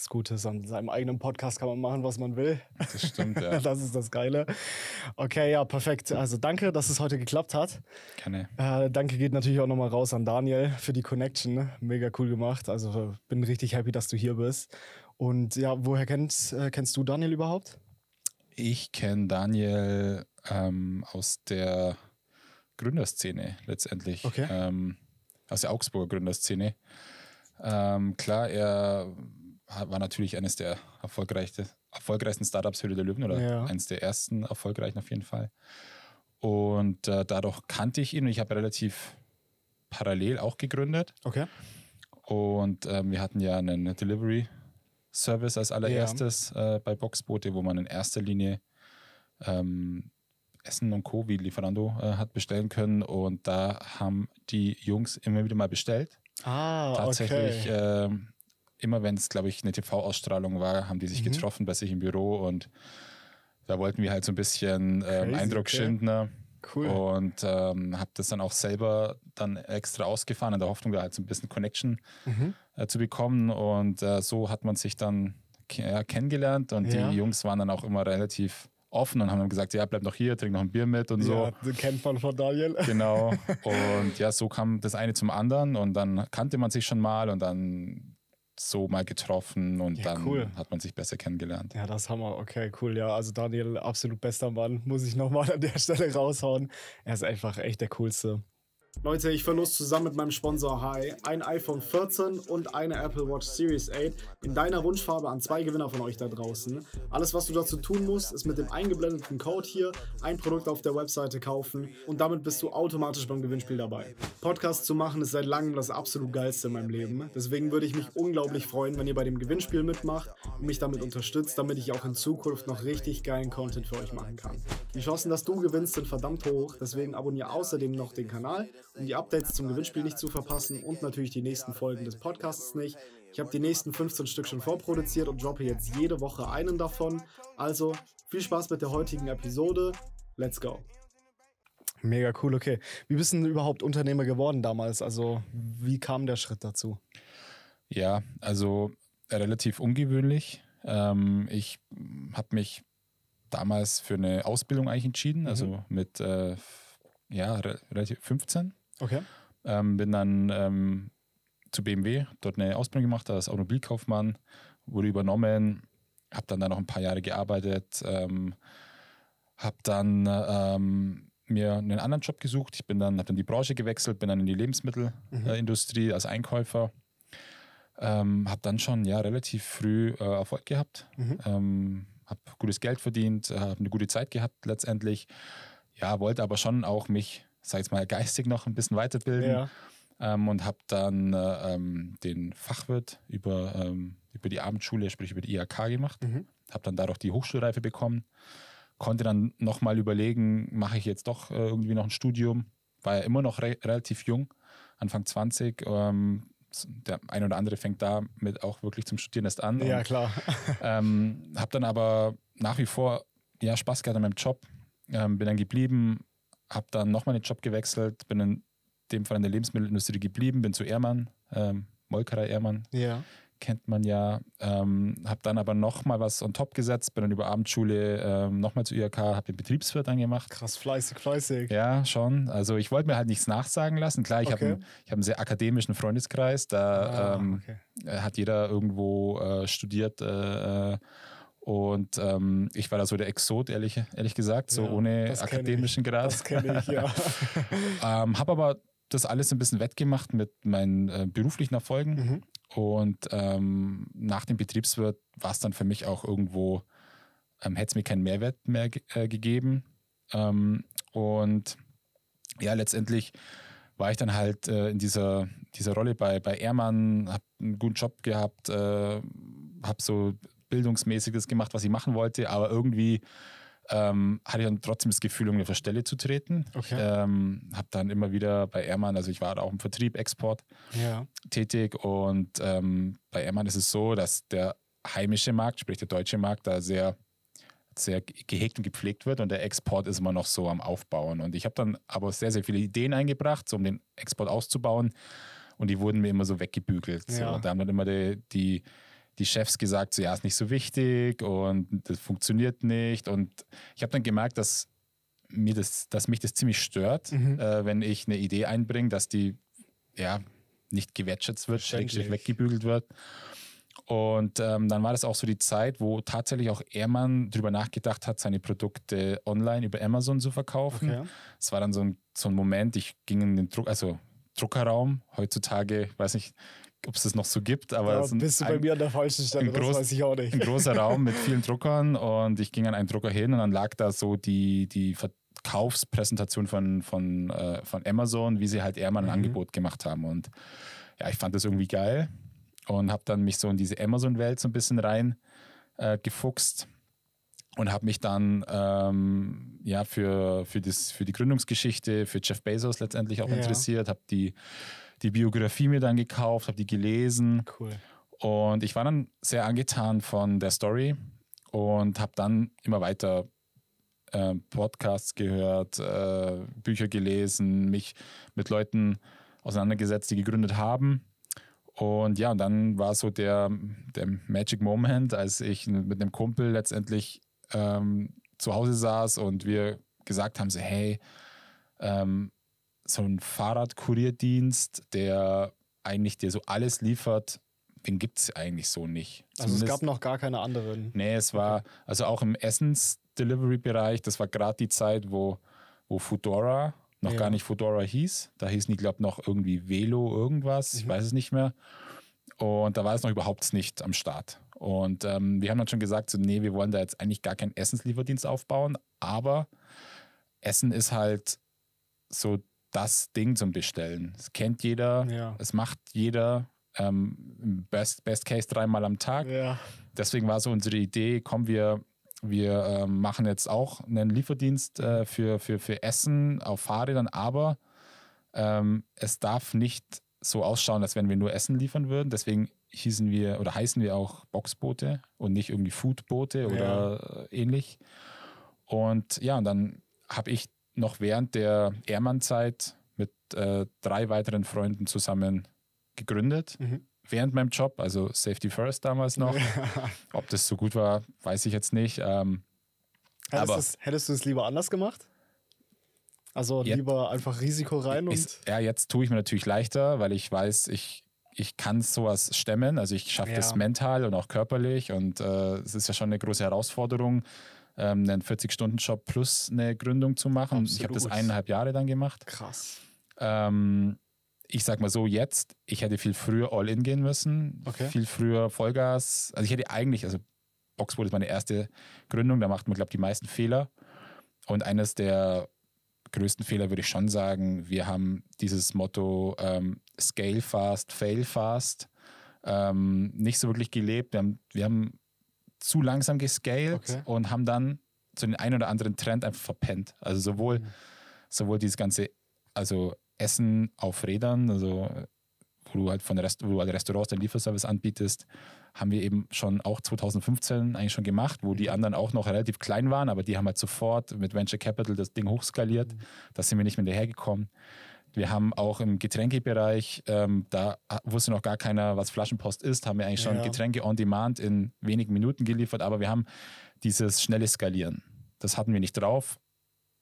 Das Gute ist, an seinem eigenen Podcast kann man machen, was man will. Das stimmt, ja. das ist das Geile. Okay, ja, perfekt. Also danke, dass es heute geklappt hat. Gerne. Äh, danke geht natürlich auch nochmal raus an Daniel für die Connection. Mega cool gemacht. Also bin richtig happy, dass du hier bist. Und ja, woher kennst, äh, kennst du Daniel überhaupt? Ich kenne Daniel ähm, aus der Gründerszene letztendlich. Okay. Ähm, aus der Augsburger Gründerszene. Ähm, klar, er war natürlich eines der erfolgreichste, erfolgreichsten Startups Höhle der Löwen oder ja. eines der ersten erfolgreichen auf jeden Fall. Und äh, dadurch kannte ich ihn und ich habe relativ parallel auch gegründet. Okay. Und äh, wir hatten ja einen Delivery Service als allererstes ja. äh, bei Boxboote, wo man in erster Linie ähm, Essen und Co. wie Lieferando äh, hat bestellen können. Und da haben die Jungs immer wieder mal bestellt. Ah, Tatsächlich okay. Ähm, immer wenn es, glaube ich, eine TV-Ausstrahlung war, haben die sich mhm. getroffen bei sich im Büro und da wollten wir halt so ein bisschen ähm, Eindruck okay. schinden. Ne? Cool. Und ähm, habe das dann auch selber dann extra ausgefahren, in der Hoffnung, da halt so ein bisschen Connection mhm. äh, zu bekommen. Und äh, so hat man sich dann ja, kennengelernt und ja. die Jungs waren dann auch immer relativ offen und haben dann gesagt, ja, bleib noch hier, trink noch ein Bier mit und so. Ja, kennt man von Daniel. Genau. Und ja, so kam das eine zum anderen und dann kannte man sich schon mal und dann so mal getroffen und ja, dann cool. hat man sich besser kennengelernt. Ja, das haben wir. Okay, cool. Ja, also Daniel, absolut bester Mann. Muss ich nochmal an der Stelle raushauen. Er ist einfach echt der Coolste. Leute, ich verlose zusammen mit meinem Sponsor Hi ein iPhone 14 und eine Apple Watch Series 8 in deiner Wunschfarbe an zwei Gewinner von euch da draußen. Alles, was du dazu tun musst, ist mit dem eingeblendeten Code hier ein Produkt auf der Webseite kaufen und damit bist du automatisch beim Gewinnspiel dabei. Podcast zu machen ist seit langem das absolut geilste in meinem Leben. Deswegen würde ich mich unglaublich freuen, wenn ihr bei dem Gewinnspiel mitmacht und mich damit unterstützt, damit ich auch in Zukunft noch richtig geilen Content für euch machen kann. Die Chancen, dass du gewinnst, sind verdammt hoch. Deswegen abonniere außerdem noch den Kanal um die Updates zum Gewinnspiel nicht zu verpassen und natürlich die nächsten Folgen des Podcasts nicht. Ich habe die nächsten 15 Stück schon vorproduziert und droppe jetzt jede Woche einen davon. Also viel Spaß mit der heutigen Episode. Let's go. Mega cool, okay. Wie bist du überhaupt Unternehmer geworden damals? Also, wie kam der Schritt dazu? Ja, also äh, relativ ungewöhnlich. Ähm, ich habe mich damals für eine Ausbildung eigentlich entschieden, also mhm. mit äh, ja, relativ 15. Okay. Ähm, bin dann ähm, zu BMW, dort eine Ausbildung gemacht als Automobilkaufmann, wurde übernommen, habe dann da noch ein paar Jahre gearbeitet, ähm, habe dann ähm, mir einen anderen Job gesucht. Ich bin dann, habe dann die Branche gewechselt, bin dann in die Lebensmittelindustrie mhm. als Einkäufer. Ähm, habe dann schon ja relativ früh äh, Erfolg gehabt, mhm. ähm, habe gutes Geld verdient, habe eine gute Zeit gehabt letztendlich ja, wollte aber schon auch mich, sag ich jetzt mal, geistig noch ein bisschen weiterbilden. Ja. Ähm, und habe dann äh, ähm, den Fachwirt über, ähm, über die Abendschule, sprich über die IHK gemacht. Mhm. Habe dann dadurch die Hochschulreife bekommen. Konnte dann nochmal überlegen, mache ich jetzt doch äh, irgendwie noch ein Studium. War ja immer noch re relativ jung, Anfang 20. Ähm, der ein oder andere fängt damit auch wirklich zum Studieren erst an. Ja, und, klar. Ähm, habe dann aber nach wie vor ja, Spaß gehabt an meinem Job, ähm, bin dann geblieben, habe dann nochmal den Job gewechselt, bin in dem Fall in der Lebensmittelindustrie geblieben, bin zu Ehrmann, ähm, Molkerei Ehrmann. Ja. Kennt man ja. Ähm, habe dann aber nochmal was on top gesetzt, bin dann über Abendschule ähm, nochmal zu IHK, habe den Betriebswirt angemacht. Krass, fleißig, fleißig. Ja, schon. Also ich wollte mir halt nichts nachsagen lassen. Klar, ich okay. habe einen, hab einen, sehr akademischen Freundeskreis, da ah, ähm, okay. hat jeder irgendwo äh, studiert. Äh, äh und ähm, ich war da so der Exot, ehrlich, ehrlich gesagt, so ja, ohne akademischen ich. Grad. Das kenne ich, ja. ähm, Habe aber das alles ein bisschen wettgemacht mit meinen äh, beruflichen Erfolgen. Mhm. Und ähm, nach dem Betriebswirt war es dann für mich auch irgendwo, ähm, hätte es mir keinen Mehrwert mehr äh, gegeben. Ähm, und ja, letztendlich war ich dann halt äh, in dieser, dieser Rolle bei, bei Ehrmann, habe einen guten Job gehabt, äh, habe so Bildungsmäßiges gemacht, was ich machen wollte, aber irgendwie ähm, hatte ich dann trotzdem das Gefühl, um auf der Stelle zu treten. Okay. Ähm, habe dann immer wieder bei Ermann, also ich war auch im Vertrieb, Export ja. tätig und ähm, bei Ermann ist es so, dass der heimische Markt, sprich der deutsche Markt, da sehr sehr gehegt und gepflegt wird und der Export ist immer noch so am Aufbauen. Und ich habe dann aber sehr, sehr viele Ideen eingebracht, so um den Export auszubauen und die wurden mir immer so weggebügelt. Ja. So. Da haben dann immer die, die die Chefs gesagt, so ja, ist nicht so wichtig und das funktioniert nicht. Und ich habe dann gemerkt, dass mir das, dass mich das ziemlich stört, mhm. äh, wenn ich eine Idee einbringe, dass die ja nicht gewertschätzt wird, schrägstrich weggebügelt wird. Und ähm, dann war das auch so die Zeit, wo tatsächlich auch Ehrmann darüber nachgedacht hat, seine Produkte online über Amazon zu verkaufen. Es okay. war dann so ein, so ein Moment, ich ging in den Druck, also Druckerraum, heutzutage, weiß nicht, ob es das noch so gibt, aber ja, bist du bei ein, mir an der falschen Stelle, ein groß, das weiß ich auch nicht. Ein großer Raum mit vielen Druckern und ich ging an einen Drucker hin und dann lag da so die, die Verkaufspräsentation von, von, äh, von Amazon, wie sie halt eher mal ein mhm. Angebot gemacht haben und ja, ich fand das irgendwie geil und habe dann mich so in diese Amazon-Welt so ein bisschen rein äh, gefuchst und habe mich dann ähm, ja für, für, das, für die Gründungsgeschichte, für Jeff Bezos letztendlich auch ja. interessiert, habe die die Biografie mir dann gekauft, habe die gelesen. Cool. Und ich war dann sehr angetan von der Story und habe dann immer weiter äh, Podcasts gehört, äh, Bücher gelesen, mich mit Leuten auseinandergesetzt, die gegründet haben. Und ja, und dann war so der, der Magic Moment, als ich mit einem Kumpel letztendlich ähm, zu Hause saß und wir gesagt haben, so, hey, ähm, so ein Fahrradkurierdienst, der eigentlich dir so alles liefert, den gibt es eigentlich so nicht. Also Zumindest, es gab noch gar keine anderen. Nee, es war, also auch im Essens-Delivery-Bereich, das war gerade die Zeit, wo, wo Foodora noch ja. gar nicht Foodora hieß. Da hießen die, glaube ich, noch irgendwie Velo irgendwas, mhm. ich weiß es nicht mehr. Und da war es noch überhaupt nicht am Start. Und ähm, wir haben dann schon gesagt, so, nee, wir wollen da jetzt eigentlich gar keinen Essenslieferdienst aufbauen, aber Essen ist halt so das Ding zum Bestellen. Das kennt jeder, ja. macht jeder. Ähm, best, best Case dreimal am Tag. Ja. Deswegen war so unsere Idee, kommen wir wir äh, machen jetzt auch einen Lieferdienst äh, für, für, für Essen auf Fahrrädern, aber ähm, es darf nicht so ausschauen, als wenn wir nur Essen liefern würden. Deswegen hießen wir oder heißen wir auch Boxboote und nicht irgendwie Foodboote oder ja. ähnlich. Und ja, und dann habe ich noch während der Ehrmann-Zeit mit äh, drei weiteren Freunden zusammen gegründet. Mhm. Während meinem Job, also Safety First damals noch. Ob das so gut war, weiß ich jetzt nicht. Ähm, hättest, aber, hättest du es lieber anders gemacht? Also jetzt, lieber einfach Risiko rein und. ja, jetzt tue ich mir natürlich leichter, weil ich weiß, ich, ich kann sowas stemmen. Also ich schaffe ja. das mental und auch körperlich und äh, es ist ja schon eine große Herausforderung, ähm, einen 40-Stunden-Job plus eine Gründung zu machen. Absolut. Ich habe das eineinhalb Jahre dann gemacht. Krass. Ähm, ich sag mal so, jetzt, ich hätte viel früher All-In gehen müssen, okay. viel früher Vollgas. Also ich hätte eigentlich, also Boxwood ist meine erste Gründung, da macht man, glaube ich, die meisten Fehler. Und eines der größten Fehler würde ich schon sagen, wir haben dieses Motto ähm, Scale fast, fail fast ähm, nicht so wirklich gelebt. Wir haben, wir haben zu langsam gescaled okay. und haben dann so den einen oder anderen Trend einfach verpennt. Also sowohl, mhm. sowohl dieses ganze, also Essen auf Rädern, also wo du halt von Rest, wo du halt Restaurants den Lieferservice anbietest, haben wir eben schon auch 2015 eigentlich schon gemacht, wo die mhm. anderen auch noch relativ klein waren, aber die haben halt sofort mit Venture Capital das Ding hochskaliert. Mhm. Da sind wir nicht mehr hinterhergekommen. Wir haben auch im Getränkebereich, ähm, da wusste noch gar keiner, was Flaschenpost ist, haben wir eigentlich schon ja. Getränke on Demand in wenigen Minuten geliefert, aber wir haben dieses schnelle Skalieren. Das hatten wir nicht drauf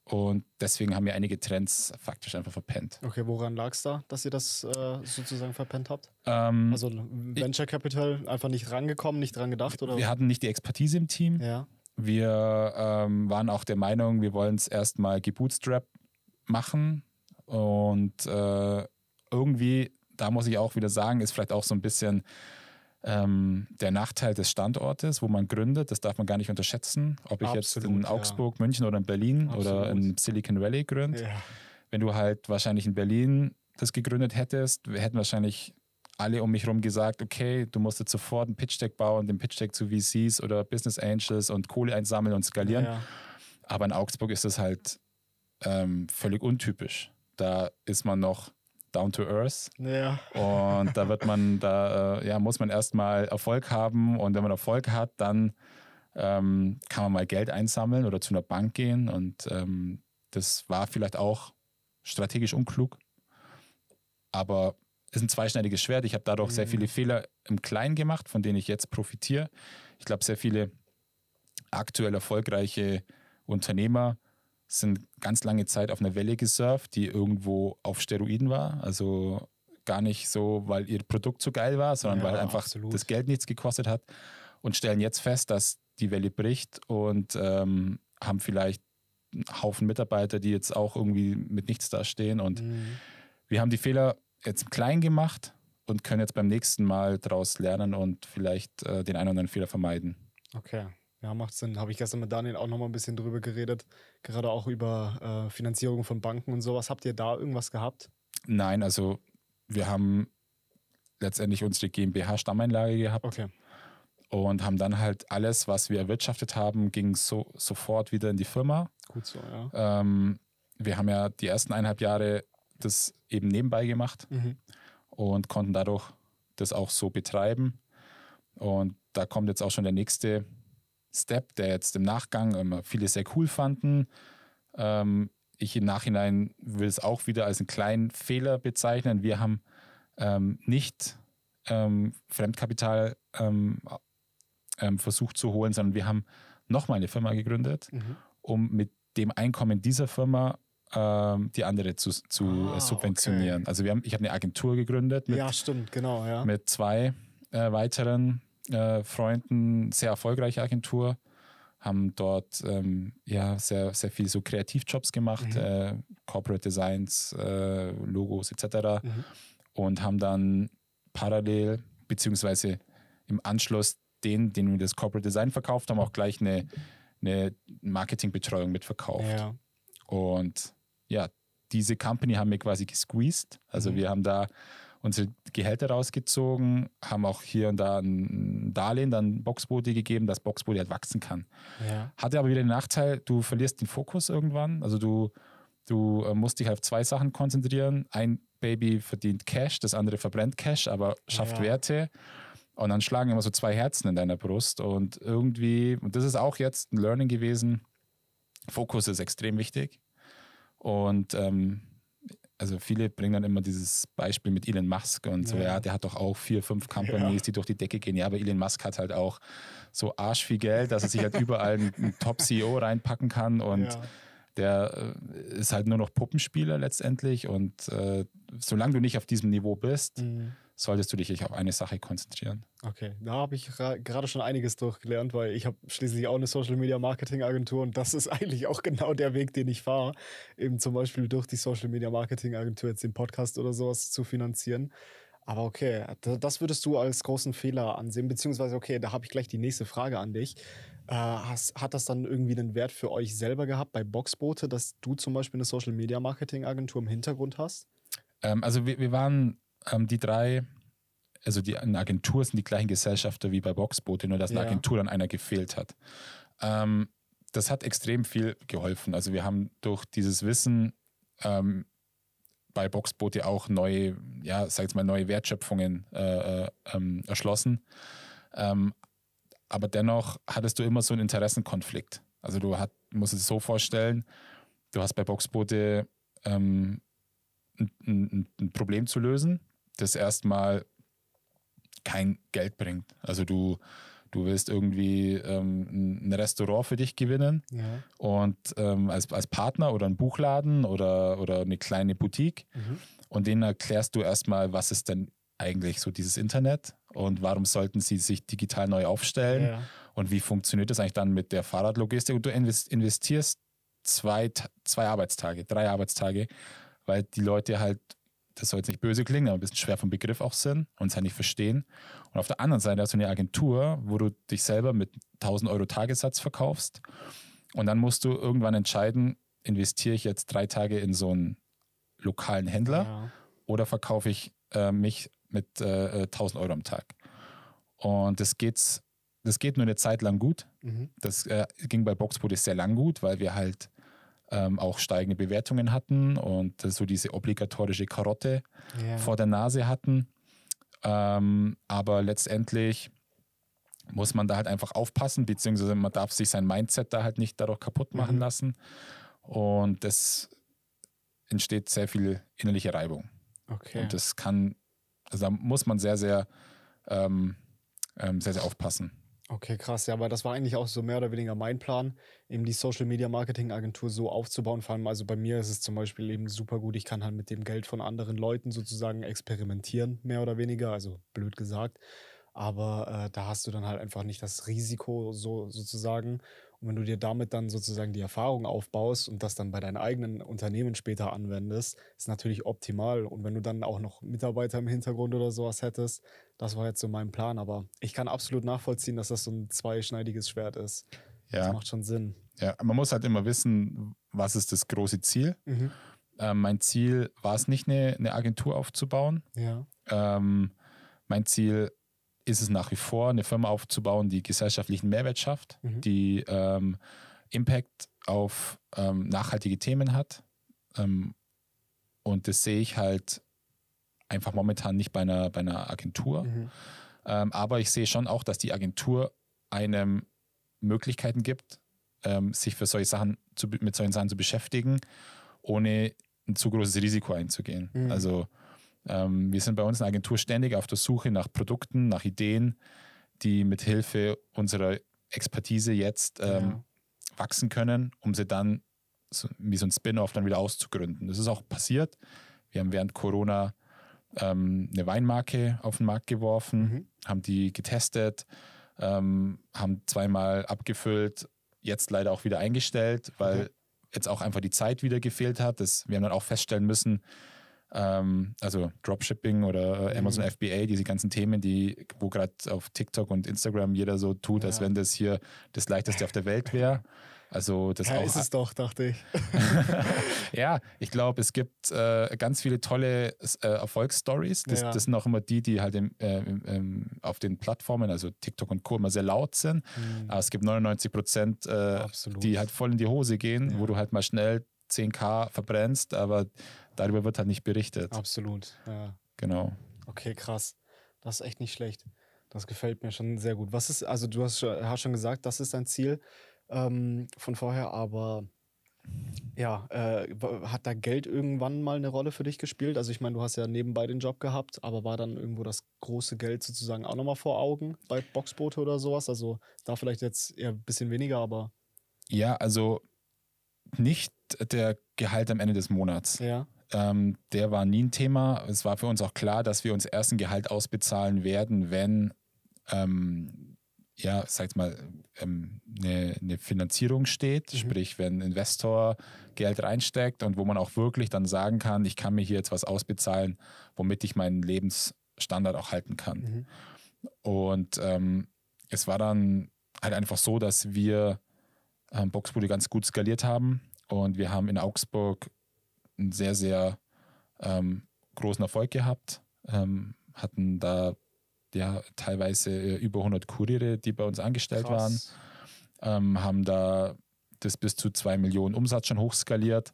und deswegen haben wir einige Trends faktisch einfach verpennt. Okay, woran lag es da, dass ihr das äh, sozusagen verpennt habt? Ähm, also Venture Capital einfach nicht rangekommen, nicht dran gedacht? Oder? Wir hatten nicht die Expertise im Team. Ja. Wir ähm, waren auch der Meinung, wir wollen es erstmal gebootstrapped machen und äh, irgendwie, da muss ich auch wieder sagen, ist vielleicht auch so ein bisschen ähm, der Nachteil des Standortes, wo man gründet. Das darf man gar nicht unterschätzen. Ob ich Absolut, jetzt in Augsburg, ja. München oder in Berlin Absolut. oder in Silicon Valley gründe. Ja. Wenn du halt wahrscheinlich in Berlin das gegründet hättest, hätten wahrscheinlich alle um mich herum gesagt, okay, du musst jetzt sofort ein Pitch-Deck bauen, den Pitch-Deck zu VCs oder Business Angels und Kohle einsammeln und skalieren. Ja, Aber in Augsburg ist das halt ähm, völlig untypisch da ist man noch down to earth. Ja. Und da wird man, da äh, ja, muss man erstmal Erfolg haben. Und wenn man Erfolg hat, dann ähm, kann man mal Geld einsammeln oder zu einer Bank gehen. Und ähm, das war vielleicht auch strategisch unklug. Aber es ist ein zweischneidiges Schwert. Ich habe dadurch mhm. sehr viele Fehler im Kleinen gemacht, von denen ich jetzt profitiere. Ich glaube, sehr viele aktuell erfolgreiche Unternehmer sind ganz lange Zeit auf einer Welle gesurft, die irgendwo auf Steroiden war. Also gar nicht so, weil ihr Produkt so geil war, sondern ja, weil einfach absolut. das Geld nichts gekostet hat. Und stellen jetzt fest, dass die Welle bricht und ähm, haben vielleicht einen Haufen Mitarbeiter, die jetzt auch irgendwie mit nichts dastehen. Und mhm. wir haben die Fehler jetzt klein gemacht und können jetzt beim nächsten Mal daraus lernen und vielleicht äh, den einen oder anderen Fehler vermeiden. Okay. Ja, macht Sinn. Habe ich gestern mit Daniel auch nochmal ein bisschen drüber geredet, gerade auch über äh, Finanzierung von Banken und sowas. Habt ihr da irgendwas gehabt? Nein, also wir haben letztendlich unsere GmbH-Stammeinlage gehabt. Okay. Und haben dann halt alles, was wir erwirtschaftet haben, ging so, sofort wieder in die Firma. Gut so, ja. Ähm, wir haben ja die ersten eineinhalb Jahre das eben nebenbei gemacht mhm. und konnten dadurch das auch so betreiben. Und da kommt jetzt auch schon der nächste Step, der jetzt im Nachgang immer ähm, viele sehr cool fanden. Ähm, ich im Nachhinein will es auch wieder als einen kleinen Fehler bezeichnen. Wir haben ähm, nicht ähm, Fremdkapital ähm, versucht zu holen, sondern wir haben nochmal eine Firma gegründet, mhm. um mit dem Einkommen dieser Firma die andere zu, zu äh, ah, subventionieren. Okay. Also wir haben, ich habe eine Agentur gegründet. Mit, ja, stimmt, genau. Ja. Mit zwei äh, weiteren äh, Freunden, sehr erfolgreiche Agentur, haben dort ähm, ja sehr, sehr viel so Kreativjobs gemacht, mhm. äh, Corporate Designs, äh, Logos etc. Mhm. Und haben dann parallel beziehungsweise im Anschluss den, denen wir das Corporate Design verkauft haben, auch gleich eine, eine Marketingbetreuung mitverkauft. Ja. Und ja, diese Company haben wir quasi gesqueezed. Also mhm. wir haben da unsere Gehälter rausgezogen, haben auch hier und da ein Darlehen, dann Boxbody gegeben, dass Boxbody halt wachsen kann. Ja. Hatte aber wieder den Nachteil, du verlierst den Fokus irgendwann. Also du, du äh, musst dich auf zwei Sachen konzentrieren. Ein Baby verdient Cash, das andere verbrennt Cash, aber schafft ja. Werte. Und dann schlagen immer so zwei Herzen in deiner Brust. Und irgendwie, und das ist auch jetzt ein Learning gewesen, Fokus ist extrem wichtig. Und ähm, also viele bringen dann immer dieses Beispiel mit Elon Musk und so, ja, ja der hat doch auch vier, fünf Companies, ja. die durch die Decke gehen. Ja, aber Elon Musk hat halt auch so arsch viel Geld, dass er sich halt überall einen Top-CEO reinpacken kann und ja. der äh, ist halt nur noch Puppenspieler letztendlich und äh, solange du nicht auf diesem Niveau bist, mhm solltest du dich auf eine Sache konzentrieren. Okay, da habe ich gerade schon einiges durchgelernt, weil ich habe schließlich auch eine Social Media Marketing Agentur und das ist eigentlich auch genau der Weg, den ich fahre, eben zum Beispiel durch die Social Media Marketing Agentur jetzt den Podcast oder sowas zu finanzieren. Aber okay, das würdest du als großen Fehler ansehen, beziehungsweise okay, da habe ich gleich die nächste Frage an dich. Äh, hast, hat das dann irgendwie einen Wert für euch selber gehabt bei Boxboote, dass du zum Beispiel eine Social Media Marketing Agentur im Hintergrund hast? Ähm, also wir, wir waren ähm, die drei, also die eine Agentur sind die gleichen Gesellschafter wie bei Boxboote, nur dass ja. eine Agentur dann einer gefehlt hat. Ähm, das hat extrem viel geholfen. Also wir haben durch dieses Wissen ähm, bei Boxboote auch neue, ja, sag ich mal, neue Wertschöpfungen äh, äh, ähm, erschlossen. Ähm, aber dennoch hattest du immer so einen Interessenkonflikt. Also du hat, musst es so vorstellen, du hast bei Boxboote ein, ähm, ein, ein, Problem zu lösen das erstmal kein Geld bringt. Also du, du willst irgendwie ähm, ein Restaurant für dich gewinnen ja. und ähm, als, als Partner oder ein Buchladen oder, oder eine kleine Boutique mhm. und denen erklärst du erstmal, was ist denn eigentlich so dieses Internet und warum sollten sie sich digital neu aufstellen ja. und wie funktioniert das eigentlich dann mit der Fahrradlogistik und du investierst zwei, zwei Arbeitstage, drei Arbeitstage, weil die Leute halt das soll jetzt nicht böse klingen, aber ein bisschen schwer vom Begriff auch sind und es halt nicht verstehen. Und auf der anderen Seite hast du eine Agentur, wo du dich selber mit 1000 Euro Tagessatz verkaufst und dann musst du irgendwann entscheiden, investiere ich jetzt drei Tage in so einen lokalen Händler ja. oder verkaufe ich äh, mich mit äh, 1000 äh, Euro am Tag. Und das geht's, das geht nur eine Zeit lang gut. Mhm. Das äh, ging bei Boxput sehr lang gut, weil wir halt ähm, auch steigende Bewertungen hatten und so diese obligatorische Karotte yeah. vor der Nase hatten. Ähm, aber letztendlich muss man da halt einfach aufpassen, beziehungsweise man darf sich sein Mindset da halt nicht dadurch kaputt machen mhm. lassen. Und das entsteht sehr viel innerliche Reibung. Okay. Und das kann, also da muss man sehr, sehr, ähm, ähm sehr, sehr aufpassen. Okay, krass. Ja, aber das war eigentlich auch so mehr oder weniger mein Plan, eben die Social Media Marketing Agentur so aufzubauen. Vor allem, also bei mir ist es zum Beispiel eben super gut. Ich kann halt mit dem Geld von anderen Leuten sozusagen experimentieren, mehr oder weniger. Also blöd gesagt. Aber äh, da hast du dann halt einfach nicht das Risiko so sozusagen. Und wenn du dir damit dann sozusagen die Erfahrung aufbaust und das dann bei deinem eigenen Unternehmen später anwendest, ist natürlich optimal. Und wenn du dann auch noch Mitarbeiter im Hintergrund oder sowas hättest, das war jetzt so mein Plan, aber ich kann absolut nachvollziehen, dass das so ein zweischneidiges Schwert ist. Ja. Das macht schon Sinn. Ja, man muss halt immer wissen, was ist das große Ziel. Mhm. Ähm, mein Ziel war es nicht, eine, eine Agentur aufzubauen. Ja. Ähm, mein Ziel ist es nach wie vor, eine Firma aufzubauen, die gesellschaftlichen Mehrwert schafft, mhm. die ähm, Impact auf ähm, nachhaltige Themen hat. Ähm, und das sehe ich halt einfach momentan nicht bei einer, bei einer Agentur. Mhm. Ähm, aber ich sehe schon auch, dass die Agentur einem Möglichkeiten gibt, ähm, sich für solche Sachen zu, mit solchen Sachen zu beschäftigen, ohne ein zu großes Risiko einzugehen. Mhm. Also ähm, wir sind bei uns in der Agentur ständig auf der Suche nach Produkten, nach Ideen, die mit Hilfe unserer Expertise jetzt ähm, ja. wachsen können, um sie dann so, wie so ein Spin-off dann wieder auszugründen. Das ist auch passiert. Wir haben während Corona ähm, eine Weinmarke auf den Markt geworfen, mhm. haben die getestet, ähm, haben zweimal abgefüllt, jetzt leider auch wieder eingestellt, weil mhm. jetzt auch einfach die Zeit wieder gefehlt hat. Das, wir haben dann auch feststellen müssen, ähm, also Dropshipping oder äh, mhm. Amazon mhm. FBA, diese ganzen Themen, die, wo gerade auf TikTok und Instagram jeder so tut, ja. als wenn das hier das leichteste auf der Welt wäre. Also das ja, auch, ist es doch, dachte ich. ja, ich glaube, es gibt äh, ganz viele tolle äh, Erfolgsstories. Das, ja. das, sind auch immer die, die halt im, äh, im, im, ähm, auf den Plattformen, also TikTok und Co., immer sehr laut sind. Mhm. Aber es gibt 99 Prozent, äh, die halt voll in die Hose gehen, ja. wo du halt mal schnell 10k verbrennst, aber darüber wird halt nicht berichtet. Absolut, ja. Genau. Okay, krass. Das ist echt nicht schlecht. Das gefällt mir schon sehr gut. Was ist, also du hast, hast schon gesagt, das ist dein Ziel ähm, von vorher, aber ja, äh, hat da Geld irgendwann mal eine Rolle für dich gespielt? Also ich meine, du hast ja nebenbei den Job gehabt, aber war dann irgendwo das große Geld sozusagen auch nochmal vor Augen bei Boxboote oder sowas? Also da vielleicht jetzt eher ein bisschen weniger, aber... Ja, also nicht der Gehalt am Ende des Monats. Ja. Ähm, der war nie ein Thema. Es war für uns auch klar, dass wir uns erst ein Gehalt ausbezahlen werden, wenn ähm, ja, sag mal, ähm, eine, eine, Finanzierung steht, mhm. sprich, wenn ein Investor Geld reinsteckt und wo man auch wirklich dann sagen kann, ich kann mir hier jetzt was ausbezahlen, womit ich meinen Lebensstandard auch halten kann. Mhm. Und ähm, es war dann halt einfach so, dass wir ähm, Boxbude ganz gut skaliert haben und wir haben in Augsburg einen sehr, sehr ähm, großen Erfolg gehabt, ähm, hatten da ja, teilweise äh, über 100 Kuriere, die bei uns angestellt Krass. waren, ähm, haben da das bis zu 2 Millionen Umsatz schon hochskaliert.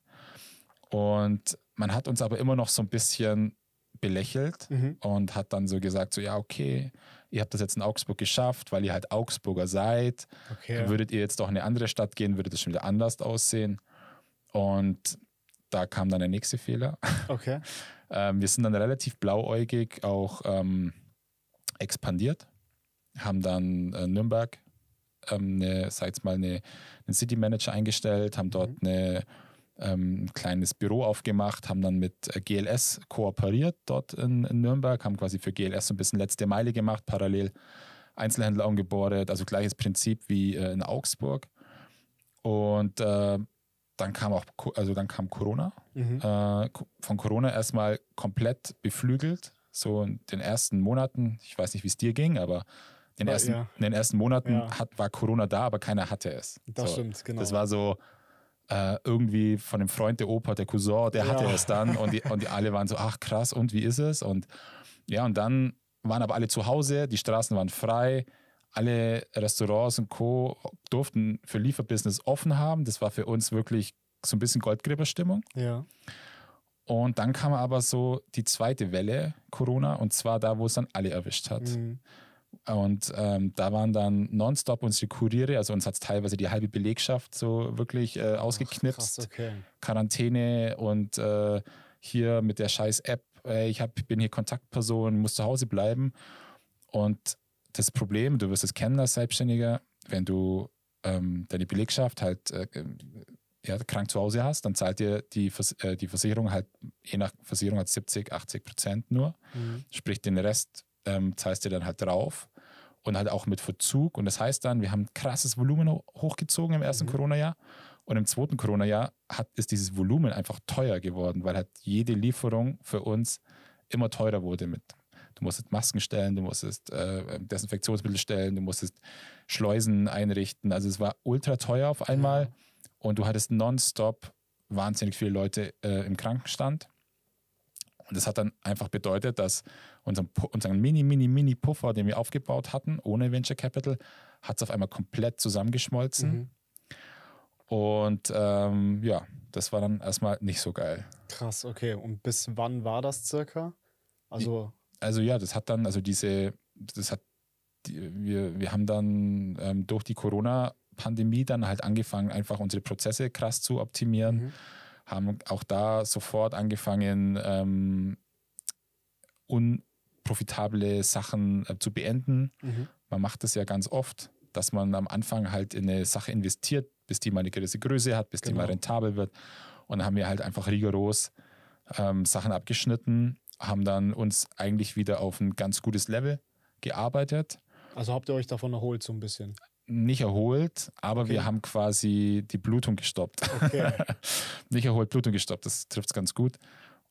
Und man hat uns aber immer noch so ein bisschen belächelt mhm. und hat dann so gesagt, so ja, okay, ihr habt das jetzt in Augsburg geschafft, weil ihr halt Augsburger seid. Okay. Würdet ihr jetzt doch in eine andere Stadt gehen, würde das schon wieder anders aussehen. Und da kam dann der nächste Fehler. Okay. ähm, wir sind dann relativ blauäugig auch ähm, expandiert, haben dann äh, Nürnberg, ähm, eine, sag jetzt mal, eine, einen City Manager eingestellt, haben dort mhm. eine, ähm, ein kleines Büro aufgemacht, haben dann mit äh, GLS kooperiert dort in, in Nürnberg, haben quasi für GLS so ein bisschen letzte Meile gemacht, parallel Einzelhändler angebordet, also gleiches Prinzip wie äh, in Augsburg. Und äh, dann kam auch, also dann kam Corona. Mhm. Äh, von Corona erstmal komplett beflügelt, so in den ersten Monaten, ich weiß nicht, wie es dir ging, aber in den, ah, ersten, ja. in den ersten Monaten ja. hat, war Corona da, aber keiner hatte es. Das so, stimmt, genau. Das war so äh, irgendwie von dem Freund der Opa, der Cousin, der ja. hatte es dann und die, und die alle waren so, ach krass, und wie ist es? Und ja, und dann waren aber alle zu Hause, die Straßen waren frei, alle Restaurants und Co. durften für Lieferbusiness offen haben. Das war für uns wirklich so ein bisschen Goldgräberstimmung. Ja. Und dann kam aber so die zweite Welle Corona und zwar da, wo es dann alle erwischt hat. Mhm. Und ähm, da waren dann nonstop unsere Kuriere, also uns hat teilweise die halbe Belegschaft so wirklich äh, ausgeknipst. Ach, krass, okay. Quarantäne und äh, hier mit der scheiß App, äh, ich hab, bin hier Kontaktperson, muss zu Hause bleiben. Und das Problem, du wirst es kennen als Selbstständiger, wenn du ähm, deine Belegschaft halt äh, ja, krank zu Hause hast, dann zahlt dir die, Vers äh, die Versicherung halt, je nach Versicherung hat 70, 80 Prozent nur. Mhm. Sprich, den Rest ähm, zahlst du dann halt drauf und halt auch mit Verzug. Und das heißt dann, wir haben krasses Volumen ho hochgezogen im ersten mhm. Corona-Jahr und im zweiten Corona-Jahr ist dieses Volumen einfach teuer geworden, weil halt jede Lieferung für uns immer teurer wurde mit du musstest Masken stellen, du musstest äh, ähm, Desinfektionsmittel stellen, du musstest Schleusen einrichten. Also es war ultra teuer auf einmal. Ja. Und du hattest nonstop wahnsinnig viele Leute äh, im Krankenstand. Und das hat dann einfach bedeutet, dass unseren, unseren mini, mini, mini Puffer, den wir aufgebaut hatten, ohne Venture Capital, hat es auf einmal komplett zusammengeschmolzen. Mhm. Und ähm, ja, das war dann erstmal nicht so geil. Krass, okay. Und bis wann war das circa? Also, also ja, das hat dann, also diese, das hat, wir, wir haben dann ähm, durch die Corona- Pandemie dann halt angefangen, einfach unsere Prozesse krass zu optimieren, mhm. haben auch da sofort angefangen, ähm, unprofitable Sachen äh, zu beenden. Mhm. Man macht das ja ganz oft, dass man am Anfang halt in eine Sache investiert, bis die mal eine gewisse Größe hat, bis genau. die mal genau. rentabel wird. Und dann haben wir halt einfach rigoros ähm, Sachen abgeschnitten, haben dann uns eigentlich wieder auf ein ganz gutes Level gearbeitet. Also habt ihr euch davon erholt so ein bisschen? nicht erholt, aber okay. wir haben quasi die Blutung gestoppt. Okay. nicht erholt, Blutung gestoppt, das trifft es ganz gut.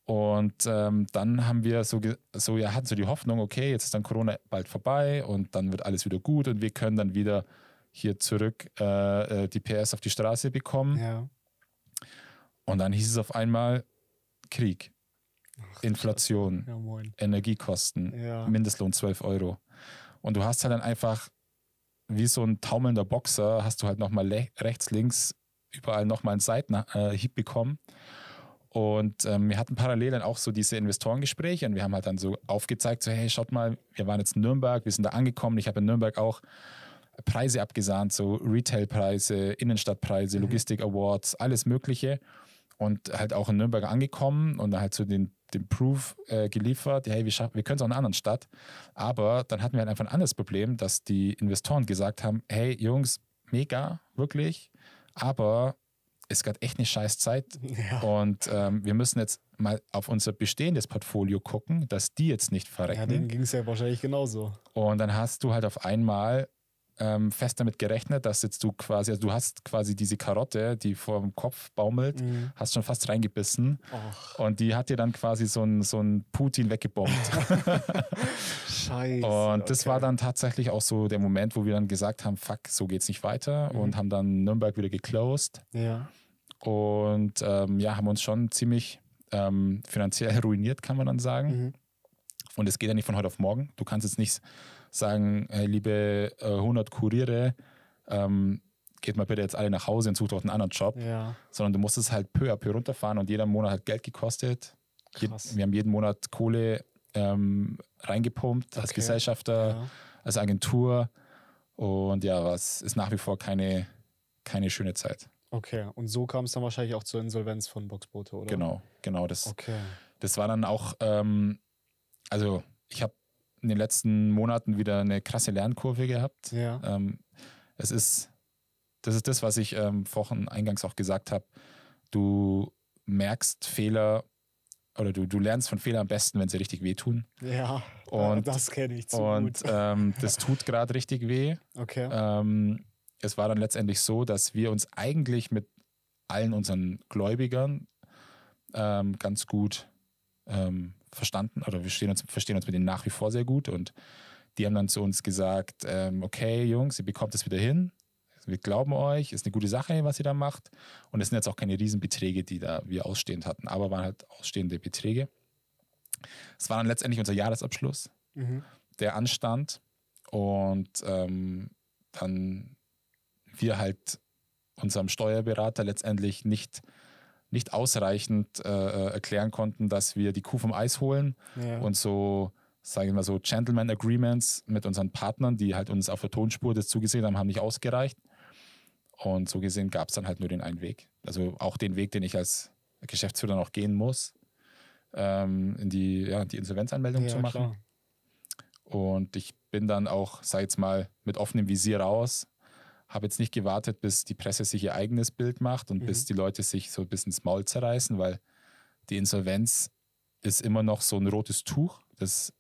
Und ähm, dann haben wir so, so, ja, hatten so die Hoffnung, okay, jetzt ist dann Corona bald vorbei und dann wird alles wieder gut und wir können dann wieder hier zurück äh, äh die PS auf die Straße bekommen. Ja. Und dann hieß es auf einmal Krieg, Ach, Inflation, ja, Energiekosten, ja. Mindestlohn 12 Euro. Und du hast halt dann einfach wie so ein taumelnder Boxer hast du halt nochmal rechts, links überall nochmal einen Seitenhieb äh, bekommen. Und ähm, wir hatten parallel dann auch so diese Investorengespräche und wir haben halt dann so aufgezeigt, so hey, schaut mal, wir waren jetzt in Nürnberg, wir sind da angekommen. Ich habe in Nürnberg auch Preise abgesahnt, so Retailpreise, Innenstadtpreise, mhm. Logistik Awards, alles Mögliche. Und halt auch in Nürnberg angekommen und dann halt zu den den Proof äh, geliefert, hey, wir, wir können es auch in einer anderen Stadt. Aber dann hatten wir halt einfach ein anderes Problem, dass die Investoren gesagt haben, hey Jungs, mega, wirklich, aber es ist gerade echt eine scheiß Zeit ja. und ähm, wir müssen jetzt mal auf unser bestehendes Portfolio gucken, dass die jetzt nicht verrecken. Ja, denen ging es ja wahrscheinlich genauso. Und dann hast du halt auf einmal ähm, fest damit gerechnet, dass jetzt du quasi, also du hast quasi diese Karotte, die vor dem Kopf baumelt, mhm. hast schon fast reingebissen. Och. Und die hat dir dann quasi so ein, so ein Putin weggebombt. Scheiße. Und das war dann tatsächlich auch so der Moment, wo wir dann gesagt haben, fuck, so geht's nicht weiter mhm. und haben dann Nürnberg wieder geclosed. Ja. Und ähm, ja, haben uns schon ziemlich ähm, finanziell ruiniert, kann man dann sagen. Mhm. Und es geht ja nicht von heute auf morgen. Du kannst jetzt nichts sagen, hey, äh, liebe äh, 100 Kuriere, ähm, geht mal bitte jetzt alle nach Hause und sucht dort einen anderen Job. Ja. Sondern du musst es halt peu à peu runterfahren und jeder Monat hat Geld gekostet. Krass. Wir haben jeden Monat Kohle ähm, reingepumpt okay. als Gesellschafter, ja. als Agentur. Und ja, es ist nach wie vor keine, keine schöne Zeit. Okay, und so kam es dann wahrscheinlich auch zur Insolvenz von Boxbote, oder? Genau, genau. Das, okay. das war dann auch, ähm, also ich habe in den letzten Monaten wieder eine krasse Lernkurve gehabt. Ja. Ähm, es ist, das ist das, was ich ähm, vorhin eingangs auch gesagt habe. Du merkst Fehler oder du, du lernst von Fehlern am besten, wenn sie richtig wehtun. Ja, und, das kenne ich zu und, gut. Und ähm, das tut gerade richtig weh. Okay. Ähm, es war dann letztendlich so, dass wir uns eigentlich mit allen unseren Gläubigern ähm, ganz gut ähm, verstanden, oder wir verstehen uns, verstehen uns mit denen nach wie vor sehr gut und die haben dann zu uns gesagt, ähm, okay Jungs, ihr bekommt es wieder hin, wir glauben euch, ist eine gute Sache, was ihr da macht und es sind jetzt auch keine Riesenbeträge, die da wir ausstehend hatten, aber waren halt ausstehende Beträge. Es war dann letztendlich unser Jahresabschluss, mhm. der anstand und ähm, dann wir halt unserem Steuerberater letztendlich nicht nicht ausreichend äh, äh, erklären konnten, dass wir die Kuh vom Eis holen ja. und so, sagen wir mal so, Gentleman Agreements mit unseren Partnern, die halt uns auf der Tonspur das zugesehen haben, haben nicht ausgereicht. Und so gesehen gab es dann halt nur den einen Weg. Also auch den Weg, den ich als Geschäftsführer noch gehen muss, ähm, in die, ja, die Insolvenzanmeldung ja, zu machen. Klar. Und ich bin dann auch, sag ich jetzt mal, mit offenem Visier raus, habe jetzt nicht gewartet, bis die Presse sich ihr eigenes Bild macht und mhm. bis die Leute sich so ein bisschen ins Maul zerreißen, weil die Insolvenz ist immer noch so ein rotes Tuch. Das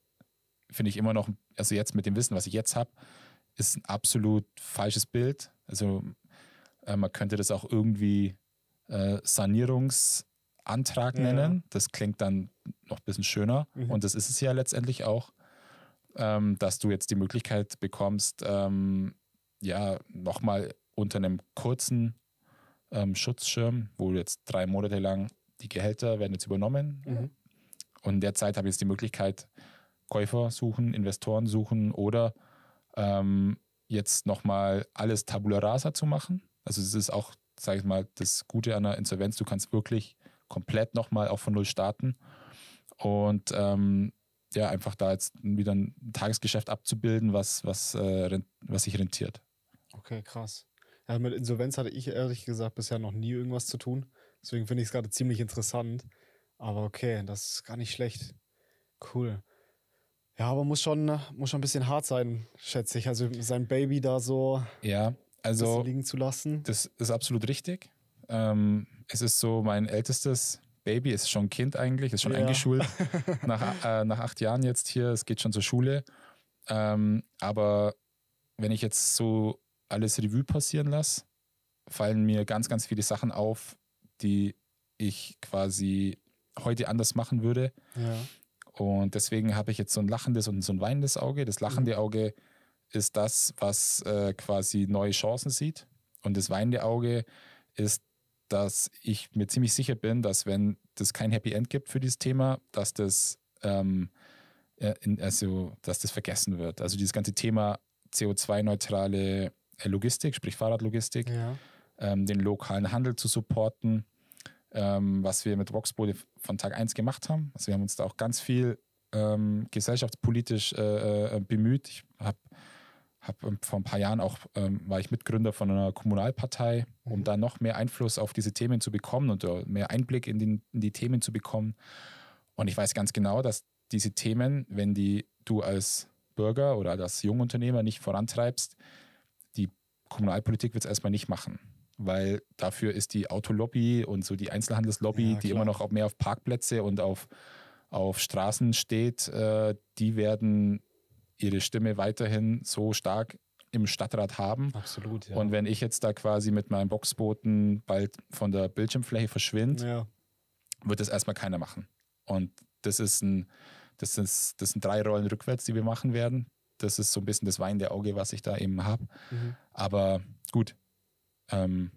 finde ich immer noch, also jetzt mit dem Wissen, was ich jetzt habe, ist ein absolut falsches Bild. Also äh, man könnte das auch irgendwie äh, Sanierungsantrag ja. nennen. Das klingt dann noch ein bisschen schöner. Mhm. Und das ist es ja letztendlich auch, ähm, dass du jetzt die Möglichkeit bekommst, ähm, ja nochmal unter einem kurzen ähm, Schutzschirm, wo jetzt drei Monate lang die Gehälter werden jetzt übernommen. Mhm. Und in der Zeit habe ich jetzt die Möglichkeit, Käufer suchen, Investoren suchen oder ähm, jetzt nochmal alles tabula rasa zu machen. Also es ist auch, sage ich mal, das Gute an einer Insolvenz, du kannst wirklich komplett nochmal auch von Null starten. Und ähm, ja, einfach da jetzt wieder ein Tagesgeschäft abzubilden, was, was, äh, was sich rentiert. Okay, krass. Ja, mit Insolvenz hatte ich ehrlich gesagt bisher noch nie irgendwas zu tun. Deswegen finde ich es gerade ziemlich interessant. Aber okay, das ist gar nicht schlecht. Cool. Ja, aber muss schon, muss schon ein bisschen hart sein, schätze ich. Also sein Baby da so ja, also, liegen zu lassen. Das ist absolut richtig. Ähm, es ist so, mein ältestes Baby ist schon Kind eigentlich, ist schon ja. eingeschult. nach, äh, nach acht Jahren jetzt hier, es geht schon zur Schule. Ähm, aber wenn ich jetzt so alles Revue passieren lasse, fallen mir ganz, ganz viele Sachen auf, die ich quasi heute anders machen würde. Ja. Und deswegen habe ich jetzt so ein lachendes und so ein weinendes Auge. Das lachende mhm. Auge ist das, was äh, quasi neue Chancen sieht. Und das weinende Auge ist, dass ich mir ziemlich sicher bin, dass wenn das kein Happy End gibt für dieses Thema, dass das, ähm, äh, in, also, dass das vergessen wird. Also dieses ganze Thema CO2-neutrale äh, Logistik, sprich Fahrradlogistik, ja. ähm, den lokalen Handel zu supporten, ähm, was wir mit Voxbode von Tag 1 gemacht haben. Also wir haben uns da auch ganz viel ähm, gesellschaftspolitisch äh, äh bemüht. Ich habe hab ähm, vor ein paar Jahren auch, ähm, war ich Mitgründer von einer Kommunalpartei, um mhm. da noch mehr Einfluss auf diese Themen zu bekommen und äh, mehr Einblick in, den, in die Themen zu bekommen. Und ich weiß ganz genau, dass diese Themen, wenn die du als Bürger oder als Jungunternehmer nicht vorantreibst, Kommunalpolitik wird es erstmal nicht machen. Weil dafür ist die Autolobby und so die Einzelhandelslobby, ja, die immer noch mehr auf Parkplätze und auf, auf Straßen steht, äh, die werden ihre Stimme weiterhin so stark im Stadtrat haben. Absolut, ja. Und wenn ich jetzt da quasi mit meinem Boxboten bald von der Bildschirmfläche verschwinde, ja. wird das erstmal keiner machen. Und das ist ein, das sind, das sind drei Rollen rückwärts, die wir machen werden das ist so ein bisschen das Wein der Auge, was ich da eben habe. Mhm. Aber gut, ähm,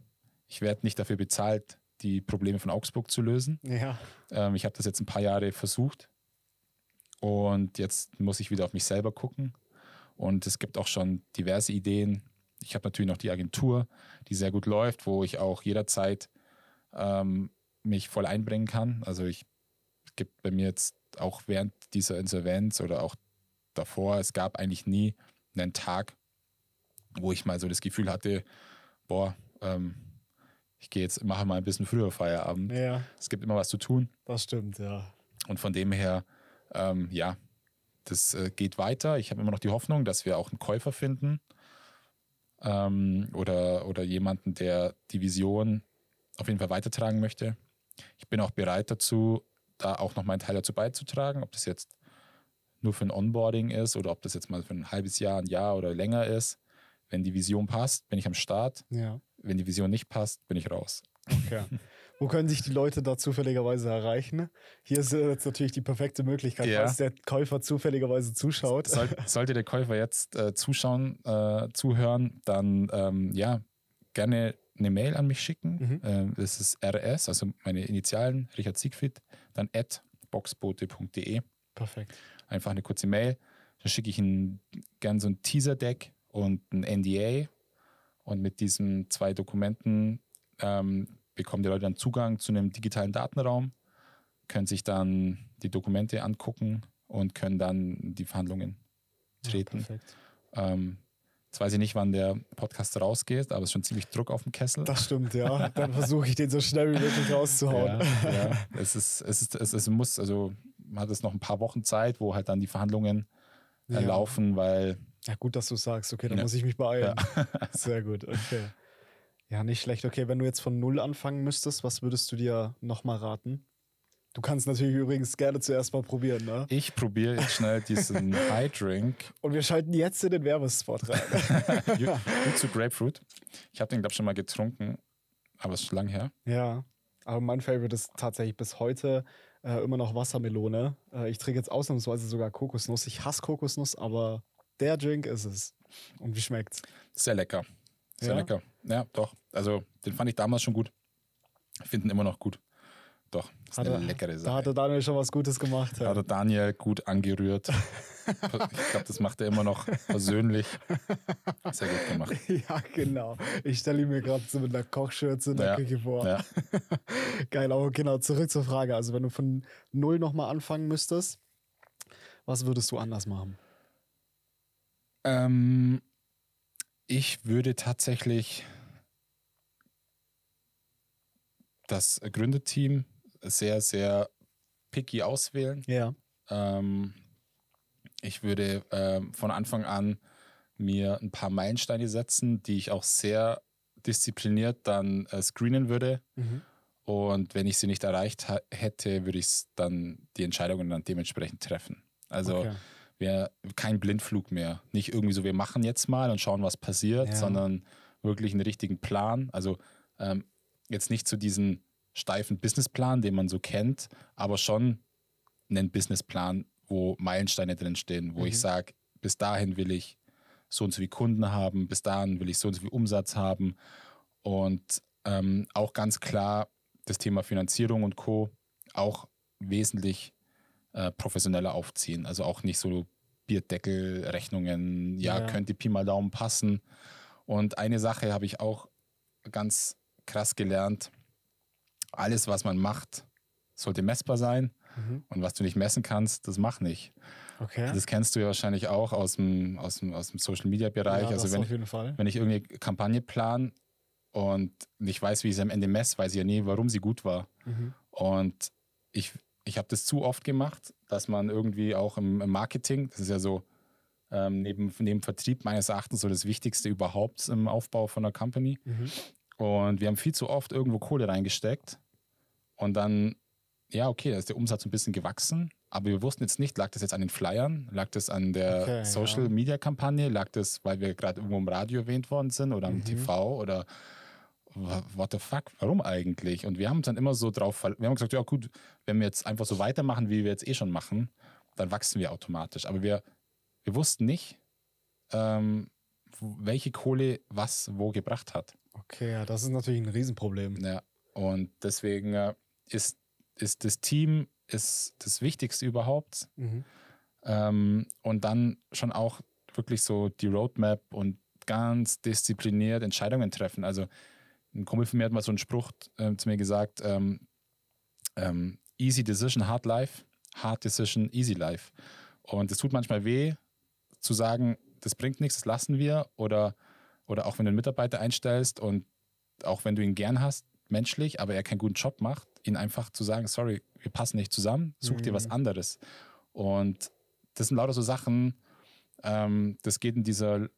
ich werde nicht dafür bezahlt, die Probleme von Augsburg zu lösen. Ja. Ähm, ich habe das jetzt ein paar Jahre versucht und jetzt muss ich wieder auf mich selber gucken. Und es gibt auch schon diverse Ideen. Ich habe natürlich noch die Agentur, die sehr gut läuft, wo ich auch jederzeit ähm, mich voll einbringen kann. Also ich gibt bei mir jetzt auch während dieser Insolvenz oder auch davor. Es gab eigentlich nie einen Tag, wo ich mal so das Gefühl hatte, boah, ähm, ich gehe jetzt, mache mal ein bisschen früher Feierabend. Ja. Es gibt immer was zu tun. Das stimmt, ja. Und von dem her, ähm, ja, das äh, geht weiter. Ich habe immer noch die Hoffnung, dass wir auch einen Käufer finden ähm, oder, oder jemanden, der die Vision auf jeden Fall weitertragen möchte. Ich bin auch bereit dazu, da auch noch meinen Teil dazu beizutragen, ob das jetzt nur für ein Onboarding ist oder ob das jetzt mal für ein halbes Jahr, ein Jahr oder länger ist. Wenn die Vision passt, bin ich am Start. Ja. Wenn die Vision nicht passt, bin ich raus. Okay. Wo können sich die Leute da zufälligerweise erreichen? Hier ist jetzt natürlich die perfekte Möglichkeit, ja. falls der Käufer zufälligerweise zuschaut. Soll, sollte der Käufer jetzt äh, zuschauen, äh, zuhören, dann ähm, ja, gerne eine Mail an mich schicken. Mhm. Ähm, das ist RS, also meine Initialen, Richard Siegfried, dann at boxbote.de. Perfekt einfach eine kurze Mail. Da schicke ich Ihnen gern so ein Teaser-Deck und ein NDA. Und mit diesen zwei Dokumenten ähm, bekommen die Leute dann Zugang zu einem digitalen Datenraum, können sich dann die Dokumente angucken und können dann die Verhandlungen treten. Ja, perfekt. Ähm, Jetzt weiß ich nicht, wann der Podcast rausgeht, aber es ist schon ziemlich Druck auf dem Kessel. Das stimmt, ja. Dann versuche ich den so schnell wie möglich rauszuhauen. Ja, ja. Es, ist, es, ist, es, es muss, also man hat es noch ein paar Wochen Zeit, wo halt dann die Verhandlungen äh, ja. laufen, weil. Ja, gut, dass du sagst. Okay, dann ja. muss ich mich beeilen. Ja. Sehr gut, okay. Ja, nicht schlecht. Okay, wenn du jetzt von Null anfangen müsstest, was würdest du dir nochmal raten? Du kannst natürlich übrigens gerne zuerst mal probieren, ne? Ich probiere jetzt schnell diesen High Drink. Und wir schalten jetzt in den Werbespot rein. Gut zu Grapefruit. Ich habe den, glaube ich, schon mal getrunken, aber es ist schon lang her. Ja. Aber mein Favorite ist tatsächlich bis heute äh, immer noch Wassermelone. Äh, ich trinke jetzt ausnahmsweise sogar Kokosnuss. Ich hasse Kokosnuss, aber der Drink ist es. Und wie schmeckt's? Sehr lecker. Sehr ja? lecker. Ja, doch. Also, den fand ich damals schon gut. Ich finde Finden immer noch gut. Doch, ist hat eine er, leckere Sache. Da hat der Daniel schon was Gutes gemacht. Da ja. hat Daniel gut angerührt. ich glaube, das macht er immer noch persönlich. Sehr gut gemacht. Ja, genau. Ich stelle ihn mir gerade so mit einer Kochschürze in der ja, Küche vor. Ja. Geil, aber genau, zurück zur Frage. Also, wenn du von null nochmal anfangen müsstest, was würdest du anders machen? Ähm, ich würde tatsächlich das Gründeteam sehr, sehr picky auswählen. Ja. Ähm, ich würde ähm, von Anfang an mir ein paar Meilensteine setzen, die ich auch sehr diszipliniert dann äh, screenen würde. Mhm. Und wenn ich sie nicht erreicht hätte, würde ich dann die Entscheidungen dann dementsprechend treffen. Also okay. wir, kein Blindflug mehr. Nicht irgendwie so, wir machen jetzt mal und schauen, was passiert, ja. sondern wirklich einen richtigen Plan. Also ähm, jetzt nicht zu diesen steifen Businessplan, den man so kennt, aber schon einen Businessplan, wo Meilensteine drinstehen, wo mhm. ich sage, bis dahin will ich so und so viele Kunden haben, bis dahin will ich so und so viel Umsatz haben und ähm, auch ganz klar das Thema Finanzierung und Co. auch wesentlich äh, professioneller aufziehen. Also auch nicht so Bierdeckelrechnungen, ja, ja, könnte Pi mal Daumen passen. Und eine Sache habe ich auch ganz krass gelernt, alles, was man macht, sollte messbar sein. Mhm. Und was du nicht messen kannst, das mach nicht. Okay. Das kennst du ja wahrscheinlich auch aus dem, aus dem, aus dem Social Media Bereich. Ja, also wenn, auf jeden Fall. wenn ich irgendeine Kampagne plan und nicht weiß, wie ich es am Ende messe, weiß ich ja nie, warum sie gut war. Mhm. Und ich, ich habe das zu oft gemacht, dass man irgendwie auch im, im Marketing, das ist ja so ähm, neben, neben Vertrieb meines Erachtens so das Wichtigste überhaupt im Aufbau von einer Company, mhm. Und wir haben viel zu oft irgendwo Kohle reingesteckt und dann, ja, okay, da ist der Umsatz ein bisschen gewachsen, aber wir wussten jetzt nicht, lag das jetzt an den Flyern, lag das an der okay, Social ja. Media Kampagne, lag das, weil wir gerade irgendwo im Radio erwähnt worden sind oder am mhm. TV oder what the fuck, warum eigentlich? Und wir haben uns dann immer so drauf, wir haben gesagt, ja gut, wenn wir jetzt einfach so weitermachen, wie wir jetzt eh schon machen, dann wachsen wir automatisch. Aber wir, wir wussten nicht, ähm, welche Kohle was wo gebracht hat. Okay, ja, das ist natürlich ein Riesenproblem. Ja, und deswegen äh, ist, ist das Team ist das Wichtigste überhaupt. Mhm. Ähm, und dann schon auch wirklich so die Roadmap und ganz diszipliniert Entscheidungen treffen. Also ein Kumpel von mir hat mal so einen Spruch äh, zu mir gesagt, ähm, ähm, easy decision, hard life, hard decision, easy life. Und es tut manchmal weh zu sagen, das bringt nichts, das lassen wir oder oder auch wenn du einen Mitarbeiter einstellst und auch wenn du ihn gern hast, menschlich, aber er keinen guten Job macht, ihn einfach zu sagen, sorry, wir passen nicht zusammen, such mhm. dir was mhm. anderes. Und das sind lauter so Sachen, ähm, das geht in dieser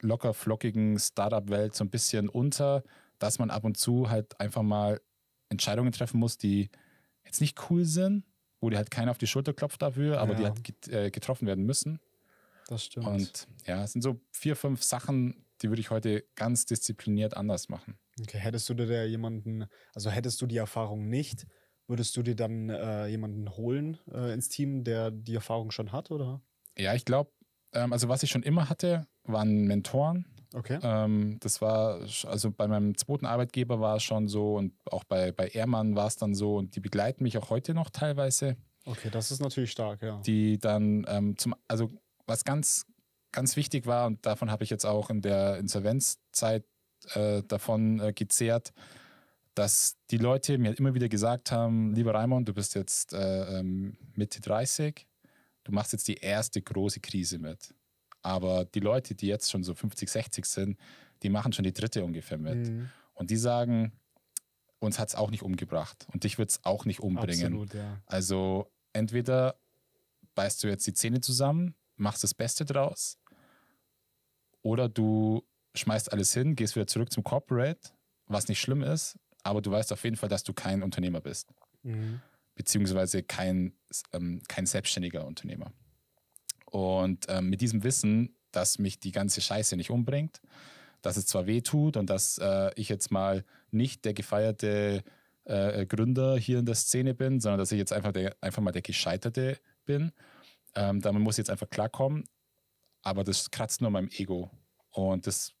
locker flockigen Startup-Welt so ein bisschen unter, dass man ab und zu halt einfach mal Entscheidungen treffen muss, die jetzt nicht cool sind, wo dir halt keiner auf die Schulter klopft dafür, aber ja. die halt get äh, getroffen werden müssen. Das stimmt. Und ja, es sind so vier, fünf Sachen, die würde ich heute ganz diszipliniert anders machen. Okay, hättest du dir da jemanden, also hättest du die Erfahrung nicht, würdest du dir dann äh, jemanden holen äh, ins Team, der die Erfahrung schon hat, oder? Ja, ich glaube, ähm, also was ich schon immer hatte, waren Mentoren. Okay. Ähm, das war, also bei meinem zweiten Arbeitgeber war es schon so und auch bei, bei Ehrmann war es dann so und die begleiten mich auch heute noch teilweise. Okay, das ist natürlich stark, ja. Die dann ähm, zum, also was ganz ganz wichtig war, und davon habe ich jetzt auch in der Insolvenzzeit äh, davon äh, gezehrt, dass die Leute mir immer wieder gesagt haben, lieber Raimond, du bist jetzt äh, ähm, Mitte 30, du machst jetzt die erste große Krise mit. Aber die Leute, die jetzt schon so 50, 60 sind, die machen schon die dritte ungefähr mit. Mhm. Und die sagen, uns hat es auch nicht umgebracht und dich wird es auch nicht umbringen. Absolut, ja. Also entweder beißt du jetzt die Zähne zusammen machst das Beste draus oder du schmeißt alles hin, gehst wieder zurück zum Corporate, was nicht schlimm ist, aber du weißt auf jeden Fall, dass du kein Unternehmer bist. Mhm. Beziehungsweise kein, ähm, kein selbstständiger Unternehmer. Und ähm, mit diesem Wissen, dass mich die ganze Scheiße nicht umbringt, dass es zwar weh tut und dass äh, ich jetzt mal nicht der gefeierte äh, Gründer hier in der Szene bin, sondern dass ich jetzt einfach, der, einfach mal der Gescheiterte bin ähm, damit muss ich jetzt einfach klarkommen. Aber das kratzt nur meinem Ego. Und das,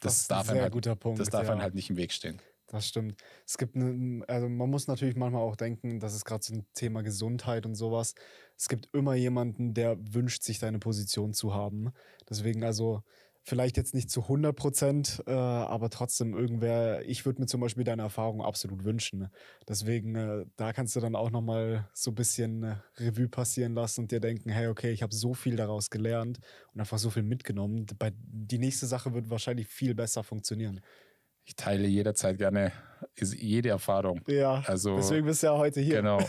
das, das darf, einem halt, Punkt, das darf ja. einem halt nicht im Weg stehen. Das stimmt. Es gibt eine, also man muss natürlich manchmal auch denken, das ist gerade so ein Thema Gesundheit und sowas. Es gibt immer jemanden, der wünscht, sich deine Position zu haben. Deswegen, also, vielleicht jetzt nicht zu 100 Prozent, äh, aber trotzdem irgendwer, ich würde mir zum Beispiel deine Erfahrung absolut wünschen. Ne? Deswegen, äh, da kannst du dann auch nochmal so ein bisschen äh, Revue passieren lassen und dir denken, hey, okay, ich habe so viel daraus gelernt und einfach so viel mitgenommen. die nächste Sache wird wahrscheinlich viel besser funktionieren. Ich teile jederzeit gerne jede Erfahrung. Ja, also, deswegen bist du ja heute hier. Genau.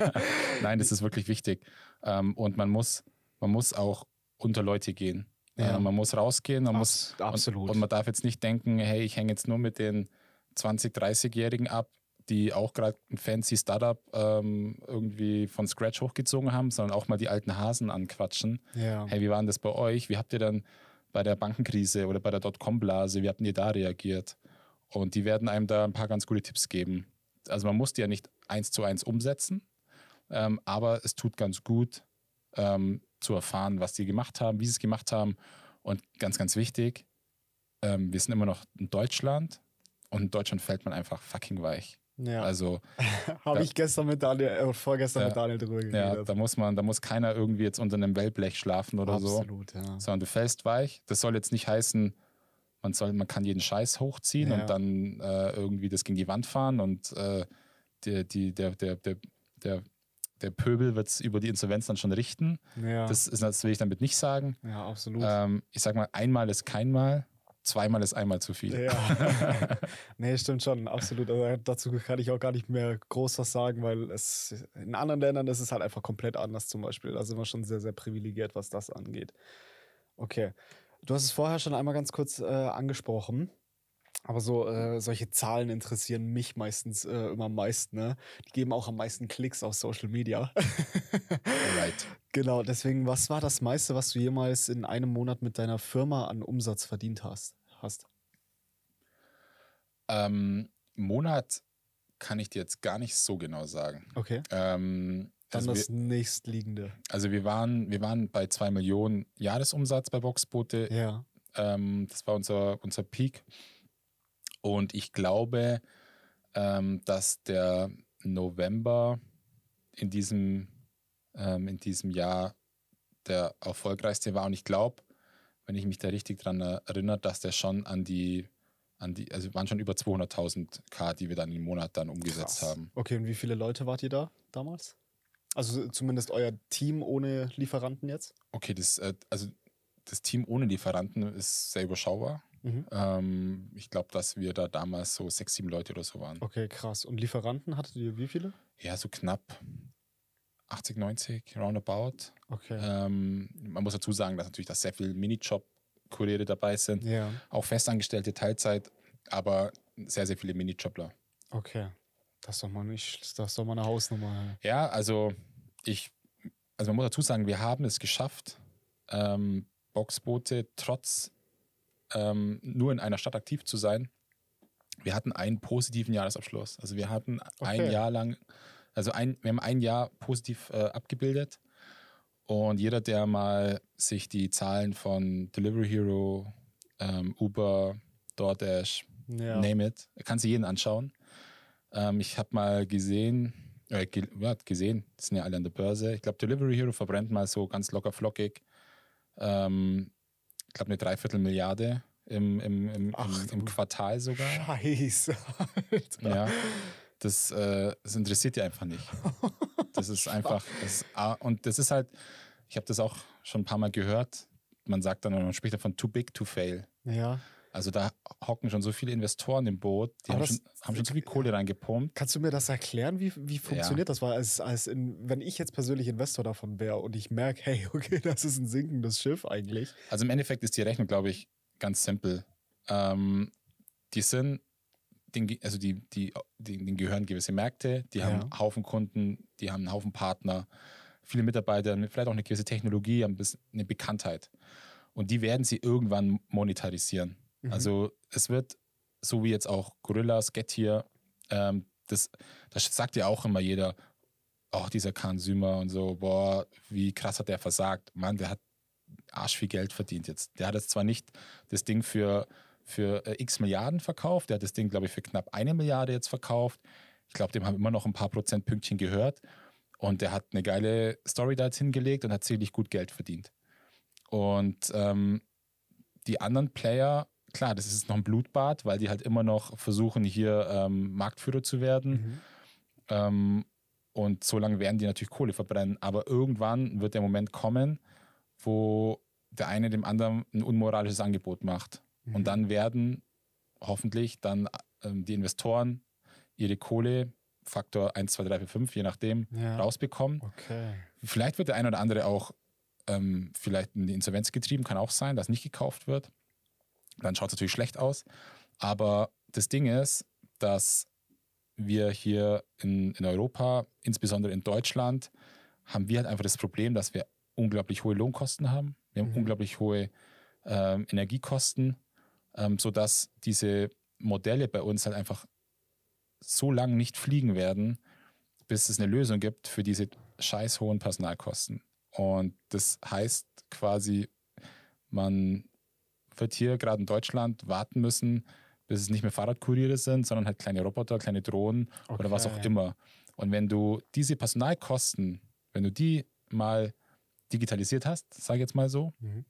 Nein, das ist wirklich wichtig. Ähm, und man muss, man muss auch unter Leute gehen. Ja. Äh, man muss rausgehen, man Abs muss, absolut. Und, und, man darf jetzt nicht denken, hey, ich hänge jetzt nur mit den 20, 30-Jährigen ab, die auch gerade ein fancy Startup ähm, irgendwie von Scratch hochgezogen haben, sondern auch mal die alten Hasen anquatschen. Ja. Hey, wie war denn das bei euch? Wie habt ihr dann bei der Bankenkrise oder bei der Dotcom-Blase, wie habt ihr da reagiert? Und die werden einem da ein paar ganz gute Tipps geben. Also man muss die ja nicht eins zu eins umsetzen, ähm, aber es tut ganz gut, ähm, zu erfahren, was die gemacht haben, wie sie es gemacht haben. Und ganz, ganz wichtig, ähm, wir sind immer noch in Deutschland und in Deutschland fällt man einfach fucking weich. Ja. Also habe ich gestern mit Daniel äh, vorgestern ja, mit Daniel drüber geredet. Ja, da muss man, da muss keiner irgendwie jetzt unter einem Wellblech schlafen oder Absolut, so. Absolut, ja. Sondern du fällst weich. Das soll jetzt nicht heißen, man soll, man kann jeden Scheiß hochziehen ja. und dann äh, irgendwie das gegen die Wand fahren und äh, die, die, der, der, der, der der Pöbel wird es über die Insolvenz dann schon richten. Ja. Das, ist, das will ich damit nicht sagen. Ja, absolut. Ähm, ich sag mal, einmal ist kein Mal zweimal ist einmal zu viel. Ja. nee, stimmt schon, absolut. Also dazu kann ich auch gar nicht mehr groß was sagen, weil es in anderen Ländern ist es halt einfach komplett anders zum Beispiel. Da sind wir schon sehr, sehr privilegiert, was das angeht. Okay. Du hast es vorher schon einmal ganz kurz äh, angesprochen. Aber so äh, solche Zahlen interessieren mich meistens äh, immer am meisten. Ne? Die geben auch am meisten Klicks auf Social Media. Alright. Genau, deswegen, was war das meiste, was du jemals in einem Monat mit deiner Firma an Umsatz verdient hast? hast? Ähm, Monat kann ich dir jetzt gar nicht so genau sagen. Okay. Ähm, dann also das wir, nächstliegende. Also wir waren, wir waren bei 2 Millionen Jahresumsatz bei Boxboote. Ja. Ähm, das war unser, unser Peak. Und ich glaube, ähm, dass der November in diesem, ähm, in diesem Jahr der erfolgreichste war. Und ich glaube, wenn ich mich da richtig dran erinnere, dass der schon an die, an die, also waren schon über 200.000 K, die wir dann im Monat dann umgesetzt Krass. haben. Okay, und wie viele Leute wart ihr da damals? Also zumindest euer Team ohne Lieferanten jetzt? Okay, das, äh, also das Team ohne Lieferanten ist sehr überschaubar. Mhm. Ähm, ich glaube, dass wir da damals so sechs, sieben Leute oder so waren. Okay, krass. Und Lieferanten hattet ihr wie viele? Ja, so knapp 80, 90, roundabout. Okay. Ähm, man muss dazu sagen, dass natürlich dass sehr viele Minijob-Kuriere dabei sind. Ja. Auch Festangestellte, Teilzeit, aber sehr, sehr viele Minijobler. Okay. Das ist doch mal nicht, das ist doch eine Hausnummer. Ja, also ich, also man muss dazu sagen, wir haben es geschafft, ähm, Boxboote trotz ähm, nur in einer Stadt aktiv zu sein. Wir hatten einen positiven Jahresabschluss. Also wir hatten okay. ein Jahr lang, also ein, wir haben ein Jahr positiv äh, abgebildet. Und jeder, der mal sich die Zahlen von Delivery Hero, ähm, Uber, DoorDash, ja. name it, kann sie jeden anschauen. Ähm, ich habe mal gesehen, äh, ge ja, gesehen, das sind ja alle an der Börse. Ich glaube, Delivery Hero verbrennt mal so ganz locker flockig ähm, ich glaube, eine Dreiviertelmilliarde im, im, im, Ach, im, Quartal sogar. Scheiße. Alter. Ja. Das, äh, das interessiert die einfach nicht. Das ist einfach. Das, und das ist halt, ich habe das auch schon ein paar Mal gehört. Man sagt dann, man spricht davon too big to fail. Ja. Also da hocken schon so viele Investoren im Boot, die haben, das, schon, haben schon, so viel Kohle reingepumpt. Kannst du mir das erklären, wie, wie funktioniert ja. das? Weil als, als in, wenn ich jetzt persönlich Investor davon wäre und ich merke, hey, okay, das ist ein sinkendes Schiff eigentlich. Also im Endeffekt ist die Rechnung, glaube ich, ganz simpel. Ähm, die sind, den, also die, die, denen gehören gewisse Märkte, die ja. haben einen Haufen Kunden, die haben einen Haufen Partner, viele Mitarbeiter, vielleicht auch eine gewisse Technologie, haben eine Bekanntheit. Und die werden sie irgendwann monetarisieren. Also, mhm. Also es wird, so wie jetzt auch Gorillas, Get Here, ähm, das, das sagt ja auch immer jeder, auch oh, dieser Khan Sümer und so, boah, wie krass hat der versagt. Mann, der hat arsch viel Geld verdient jetzt. Der hat jetzt zwar nicht das Ding für, für äh, x Milliarden verkauft, der hat das Ding, glaube ich, für knapp eine Milliarde jetzt verkauft. Ich glaube, dem haben immer noch ein paar Prozentpünktchen gehört. Und der hat eine geile Story da jetzt hingelegt und hat ziemlich gut Geld verdient. Und ähm, die anderen Player klar, das ist noch ein Blutbad, weil die halt immer noch versuchen, hier ähm, Marktführer zu werden. Mhm. Ähm, und so lange werden die natürlich Kohle verbrennen. Aber irgendwann wird der Moment kommen, wo der eine dem anderen ein unmoralisches Angebot macht. Mhm. Und dann werden hoffentlich dann ähm, die Investoren ihre Kohle Faktor 1, 2, 3, 4, 5, je nachdem, ja. rausbekommen. Okay. Vielleicht wird der eine oder andere auch ähm, vielleicht in die Insolvenz getrieben, kann auch sein, dass nicht gekauft wird dann schaut es natürlich schlecht aus. Aber das Ding ist, dass wir hier in, in Europa, insbesondere in Deutschland, haben wir halt einfach das Problem, dass wir unglaublich hohe Lohnkosten haben. Wir haben mhm. unglaublich hohe ähm, Energiekosten, ähm, sodass diese Modelle bei uns halt einfach so lange nicht fliegen werden, bis es eine Lösung gibt für diese scheiß hohen Personalkosten. Und das heißt quasi, man wird hier gerade in Deutschland, warten müssen, bis es nicht mehr Fahrradkuriere sind, sondern halt kleine Roboter, kleine Drohnen okay. oder was auch immer. Und wenn du diese Personalkosten, wenn du die mal digitalisiert hast, sage ich jetzt mal so, mhm.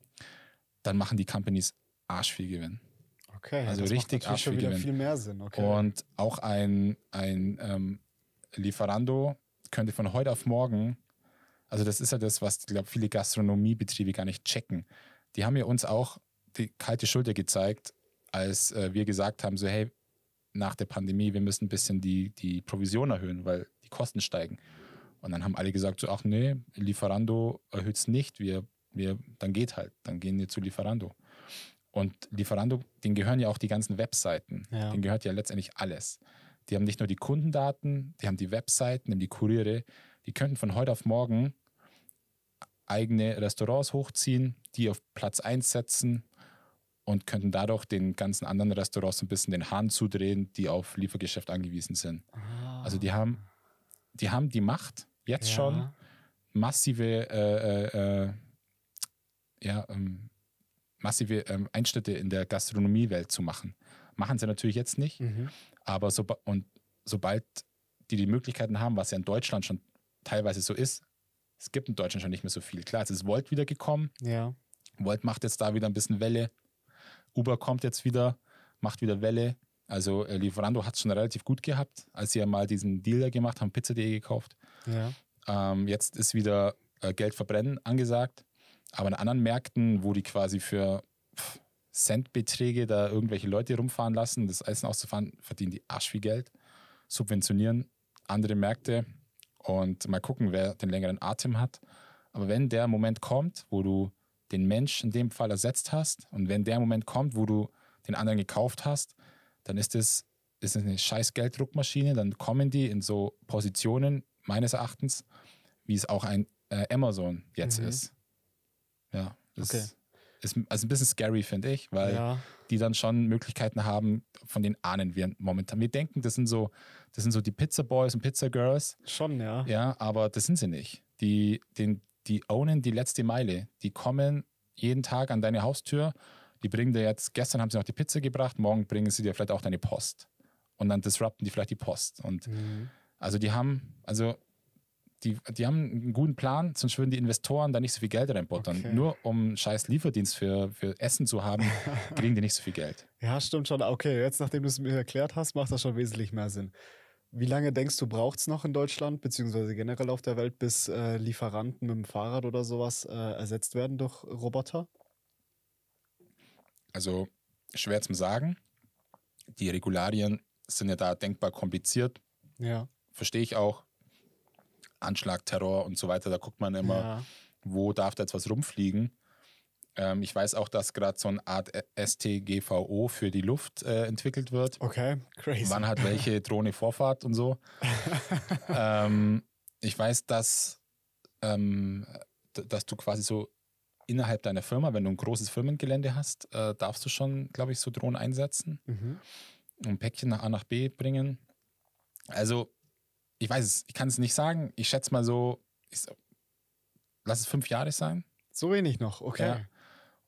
dann machen die Companies arsch viel Gewinn. Okay, also das richtig macht schon wieder Gewinn. viel mehr Sinn. Okay. Und auch ein, ein ähm, Lieferando könnte von heute auf morgen, also das ist ja das, was, glaube viele Gastronomiebetriebe gar nicht checken. Die haben ja uns auch die kalte Schulter gezeigt, als äh, wir gesagt haben, so hey, nach der Pandemie, wir müssen ein bisschen die, die Provision erhöhen, weil die Kosten steigen. Und dann haben alle gesagt, so, ach nee, Lieferando erhöht es nicht, wir, wir, dann geht halt, dann gehen wir zu Lieferando. Und Lieferando, denen gehören ja auch die ganzen Webseiten, ja. denen gehört ja letztendlich alles. Die haben nicht nur die Kundendaten, die haben die Webseiten, die Kuriere, die könnten von heute auf morgen eigene Restaurants hochziehen, die auf Platz 1 setzen, und könnten dadurch den ganzen anderen Restaurants ein bisschen den Hahn zudrehen, die auf Liefergeschäft angewiesen sind. Ah. Also die haben, die haben die Macht jetzt ja. schon massive, äh, äh, äh, ja, ähm, massive ähm, Einschnitte in der Gastronomiewelt zu machen. Machen sie natürlich jetzt nicht, mhm. aber so, und sobald die die Möglichkeiten haben, was ja in Deutschland schon teilweise so ist, es gibt in Deutschland schon nicht mehr so viel. Klar, es ist Volt wieder gekommen. Ja. Volt macht jetzt da wieder ein bisschen Welle. Uber kommt jetzt wieder, macht wieder Welle. Also äh, Lieferando hat es schon relativ gut gehabt, als sie ja mal diesen Deal da gemacht haben, Pizza.de gekauft. Ja. Ähm, jetzt ist wieder äh, Geld verbrennen angesagt. Aber in anderen Märkten, wo die quasi für Centbeträge da irgendwelche Leute rumfahren lassen, das Eisen auszufahren, verdienen die arsch viel Geld, subventionieren andere Märkte und mal gucken, wer den längeren Atem hat. Aber wenn der Moment kommt, wo du den Mensch in dem Fall ersetzt hast. Und wenn der Moment kommt, wo du den anderen gekauft hast, dann ist es ist eine scheiß Gelddruckmaschine. Dann kommen die in so Positionen, meines Erachtens, wie es auch ein äh, Amazon jetzt mhm. ist. Ja, das okay. ist also ein bisschen scary, finde ich, weil ja. die dann schon Möglichkeiten haben, von denen ahnen wir momentan. Wir denken, das sind so, das sind so die Pizza Boys und Pizza Girls. Schon, ja. Ja, aber das sind sie nicht. Die, den, die ownen die letzte Meile. Die kommen jeden Tag an deine Haustür. Die bringen dir jetzt, gestern haben sie noch die Pizza gebracht, morgen bringen sie dir vielleicht auch deine Post. Und dann disrupten die vielleicht die Post. Und mhm. also die haben, also die, die haben einen guten Plan, sonst würden die Investoren da nicht so viel Geld reinbuttern. Okay. Nur um einen scheiß Lieferdienst für, für Essen zu haben, kriegen die nicht so viel Geld. Ja, stimmt schon. Okay, jetzt nachdem du es mir erklärt hast, macht das schon wesentlich mehr Sinn. Wie lange denkst du, braucht es noch in Deutschland, beziehungsweise generell auf der Welt, bis äh, Lieferanten mit dem Fahrrad oder sowas äh, ersetzt werden durch Roboter? Also schwer zum Sagen. Die Regularien sind ja da denkbar kompliziert. Ja. Verstehe ich auch. Anschlag, Terror und so weiter, da guckt man immer, ja. wo darf da jetzt was rumfliegen. Ähm, ich weiß auch, dass gerade so eine Art äh, STGVO für die Luft äh, entwickelt wird. Okay, crazy. Wann hat welche Drohne Vorfahrt und so. ähm, ich weiß, dass, ähm, dass du quasi so innerhalb deiner Firma, wenn du ein großes Firmengelände hast, äh, darfst du schon, glaube ich, so Drohnen einsetzen. Mhm. Ein Päckchen nach A nach B bringen. Also, ich weiß es, ich kann es nicht sagen. Ich schätze mal so, ich, lass es fünf Jahre sein. So wenig noch, okay. Ja.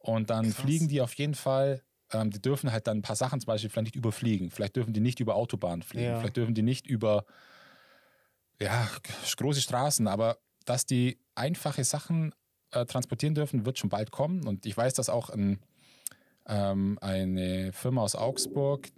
Und dann Krass. fliegen die auf jeden Fall ähm, die dürfen halt dann ein paar Sachen zum Beispiel vielleicht nicht überfliegen. Vielleicht dürfen die nicht über Autobahnen fliegen. Ja. Vielleicht dürfen die nicht über ja, große Straßen. Aber dass die einfache Sachen äh, transportieren dürfen, wird schon bald kommen. Und ich weiß, dass auch ein, ähm, eine Firma aus Augsburg,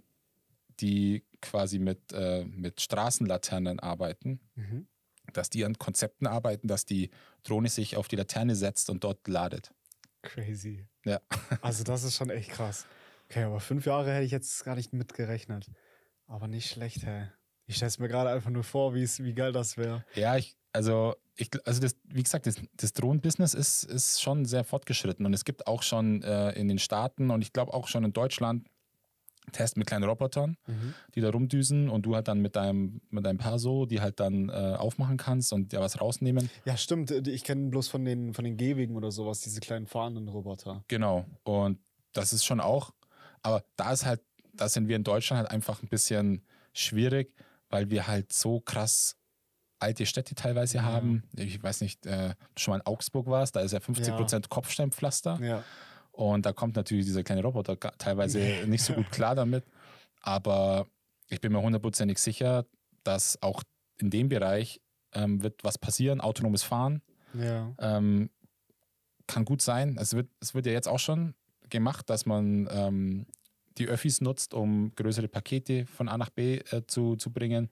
die quasi mit, äh, mit Straßenlaternen arbeiten, mhm. dass die an Konzepten arbeiten, dass die Drohne sich auf die Laterne setzt und dort ladet. Crazy. Ja. also das ist schon echt krass. Okay, aber fünf Jahre hätte ich jetzt gar nicht mitgerechnet. Aber nicht schlecht, hey. Ich stelle es mir gerade einfach nur vor, wie geil das wäre. Ja, ich, also, ich, also das, wie gesagt, das, das Drohnenbusiness ist, ist schon sehr fortgeschritten und es gibt auch schon äh, in den Staaten und ich glaube auch schon in Deutschland Test mit kleinen Robotern, mhm. die da rumdüsen und du halt dann mit deinem, mit deinem Perso, die halt dann äh, aufmachen kannst und ja was rausnehmen. Ja, stimmt. Äh, ich kenne bloß von den, von den Gehwegen oder sowas, diese kleinen fahrenden Roboter. Genau. Und das ist schon auch, aber da ist halt, da sind wir in Deutschland halt einfach ein bisschen schwierig, weil wir halt so krass alte Städte teilweise mhm. haben. Ich weiß nicht, äh, schon mal in Augsburg war es, da ist ja 50% ja. Prozent Kopfsteinpflaster. Ja. Und da kommt natürlich dieser kleine Roboter teilweise nicht so gut klar damit. Aber ich bin mir hundertprozentig sicher, dass auch in dem Bereich ähm, wird was passieren. Autonomes Fahren ja. ähm, kann gut sein. Es wird, es wird ja jetzt auch schon gemacht, dass man ähm, die Öffis nutzt, um größere Pakete von A nach B äh, zu, zu bringen.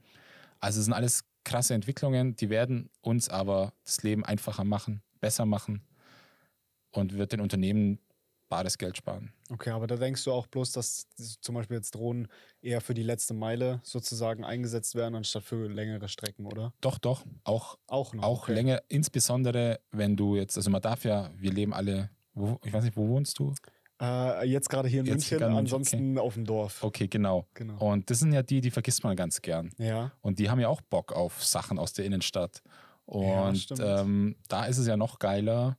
Also es sind alles krasse Entwicklungen, die werden uns aber das Leben einfacher machen, besser machen und wird den Unternehmen bares Geld sparen. Okay, aber da denkst du auch bloß, dass zum Beispiel jetzt Drohnen eher für die letzte Meile sozusagen eingesetzt werden, anstatt für längere Strecken, oder? Doch, doch. Auch, auch, noch, auch okay. länger, insbesondere wenn du jetzt, also man darf ja, wir leben alle, wo, ich weiß nicht, wo wohnst du? Äh, jetzt gerade hier in jetzt München, ansonsten okay. auf dem Dorf. Okay, genau. genau. Und das sind ja die, die vergisst man ganz gern. Ja. Und die haben ja auch Bock auf Sachen aus der Innenstadt. Und ja, ähm, da ist es ja noch geiler,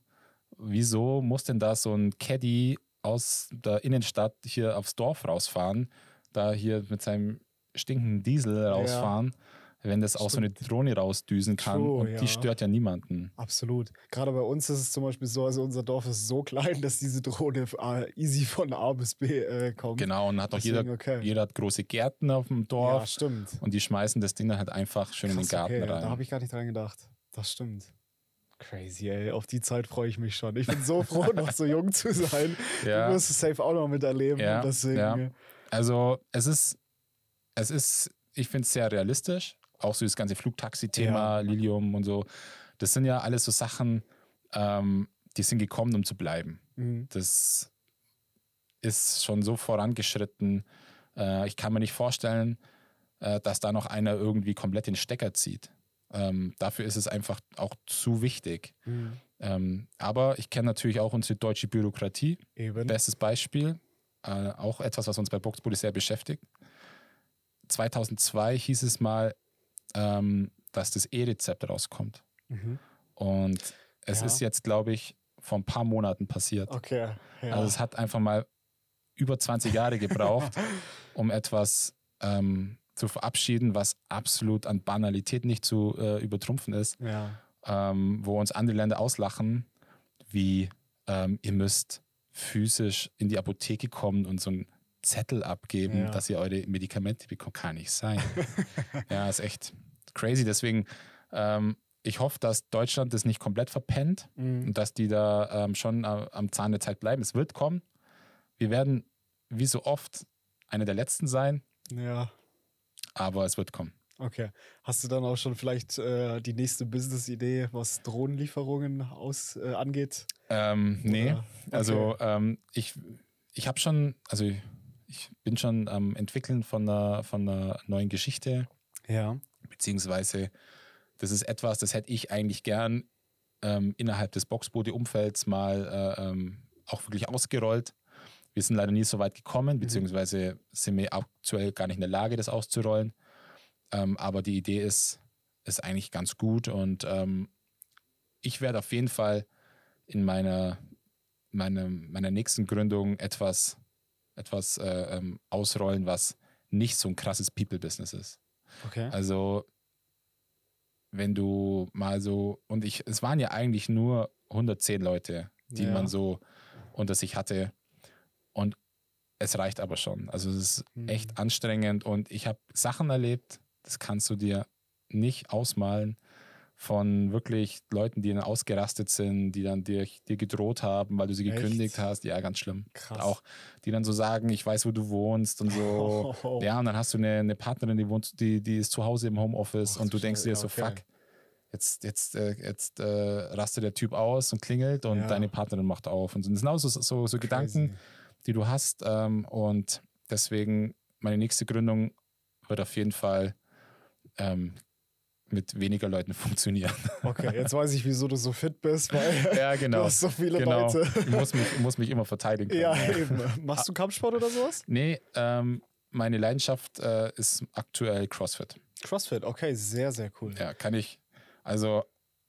wieso muss denn da so ein Caddy aus der Innenstadt hier aufs Dorf rausfahren, da hier mit seinem stinkenden Diesel rausfahren, ja. wenn das auch so eine Drohne rausdüsen kann True, und ja. die stört ja niemanden. Absolut. Gerade bei uns ist es zum Beispiel so, also unser Dorf ist so klein, dass diese Drohne äh, easy von A bis B äh, kommt. Genau, und hat auch jeder, okay. jeder hat große Gärten auf dem Dorf. Ja, stimmt. Und die schmeißen das Ding dann halt einfach schön Krass, in den Garten okay. rein. Da habe ich gar nicht dran gedacht. Das stimmt. Crazy, ey. Auf die Zeit freue ich mich schon. Ich bin so froh, noch so jung zu sein. Ja. Du wirst es safe auch noch miterleben. Ja. Deswegen, ja. Also es ist, es ist, ich finde es sehr realistisch. Auch so das ganze Flugtaxi-Thema, ja. Lilium und so. Das sind ja alles so Sachen, ähm, die sind gekommen, um zu bleiben. Mhm. Das ist schon so vorangeschritten. Äh, ich kann mir nicht vorstellen, äh, dass da noch einer irgendwie komplett den Stecker zieht. Ähm, dafür ist es einfach auch zu wichtig. Mhm. Ähm, aber ich kenne natürlich auch unsere deutsche Bürokratie. Eben. Bestes Beispiel, äh, auch etwas, was uns bei Boxbully sehr beschäftigt. 2002 hieß es mal, ähm, dass das E-Rezept rauskommt. Mhm. Und es ja. ist jetzt, glaube ich, vor ein paar Monaten passiert. Okay. Ja. Also es hat einfach mal über 20 Jahre gebraucht, um etwas ähm, zu verabschieden, was absolut an Banalität nicht zu äh, übertrumpfen ist, ja. ähm, wo uns andere Länder auslachen, wie ähm, ihr müsst physisch in die Apotheke kommen und so einen Zettel abgeben, ja. dass ihr eure Medikamente bekommt. Kann nicht sein. ja, ist echt crazy. Deswegen, ähm, ich hoffe, dass Deutschland das nicht komplett verpennt mhm. und dass die da ähm, schon am Zahn der Zeit bleiben. Es wird kommen. Wir werden, wie so oft, eine der letzten sein. Ja aber es wird kommen. Okay. Hast du dann auch schon vielleicht äh, die nächste Business-Idee, was Drohnenlieferungen aus, äh, angeht? Ähm, nee, also, okay. also ähm, ich, ich habe schon, also ich, bin schon am Entwickeln von einer, von einer neuen Geschichte. Ja. Beziehungsweise, das ist etwas, das hätte ich eigentlich gern ähm, innerhalb des Boxbody-Umfelds mal äh, ähm, auch wirklich ausgerollt. Wir sind leider nie so weit gekommen, mhm. beziehungsweise sind wir aktuell gar nicht in der Lage, das auszurollen. Ähm, aber die Idee ist, ist eigentlich ganz gut und ähm, ich werde auf jeden Fall in meiner, meiner, meiner nächsten Gründung etwas, etwas äh, ähm, ausrollen, was nicht so ein krasses People-Business ist. Okay. Also, wenn du mal so, und ich, es waren ja eigentlich nur 110 Leute, die ja. man so unter sich hatte. Und es reicht aber schon. Also es ist mhm. echt anstrengend und ich habe Sachen erlebt, das kannst du dir nicht ausmalen von wirklich Leuten, die dann ausgerastet sind, die dann dir, dir gedroht haben, weil du sie gekündigt Echt? hast. Ja, ganz schlimm. Krass. Auch die dann so sagen, ich weiß, wo du wohnst und so. Oh. Ja, und dann hast du eine, eine Partnerin, die wohnt, die, die ist zu Hause im Homeoffice oh, und du denkst dir so, okay. fuck, jetzt, jetzt, äh, jetzt äh, rastet der Typ aus und klingelt und ja. deine Partnerin macht auf. Und das sind auch so, so, so Gedanken, die du hast. Ähm, und deswegen, meine nächste Gründung wird auf jeden Fall ähm, mit weniger Leuten funktionieren. Okay, jetzt weiß ich, wieso du so fit bist, weil ja, genau. du hast so viele genau. Leute. Ich muss mich, muss mich immer verteidigen. Können. Ja, eben. Machst du Kampfsport oder sowas? Nee, ähm, meine Leidenschaft äh, ist aktuell CrossFit. CrossFit, okay, sehr, sehr cool. Ja, kann ich. Also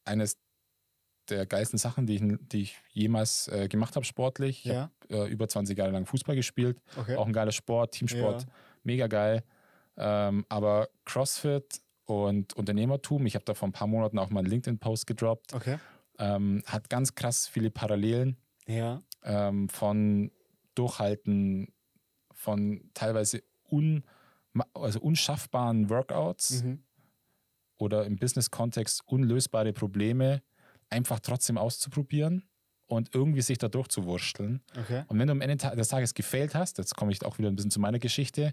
eines der geilsten Sachen, die ich, die ich jemals äh, gemacht habe sportlich. Ich ja. habe äh, über 20 Jahre lang Fußball gespielt. Okay. Auch ein geiler Sport, Teamsport, ja. mega geil. Ähm, aber CrossFit und Unternehmertum, ich habe da vor ein paar Monaten auch mal einen LinkedIn-Post gedroppt, okay. ähm, hat ganz krass viele Parallelen ja. ähm, von Durchhalten, von teilweise un, also unschaffbaren Workouts. Mhm oder im Business-Kontext unlösbare Probleme einfach trotzdem auszuprobieren und irgendwie sich da durchzuwursteln. Okay. Und wenn du am Ende des Tages gefailt hast, jetzt komme ich auch wieder ein bisschen zu meiner Geschichte,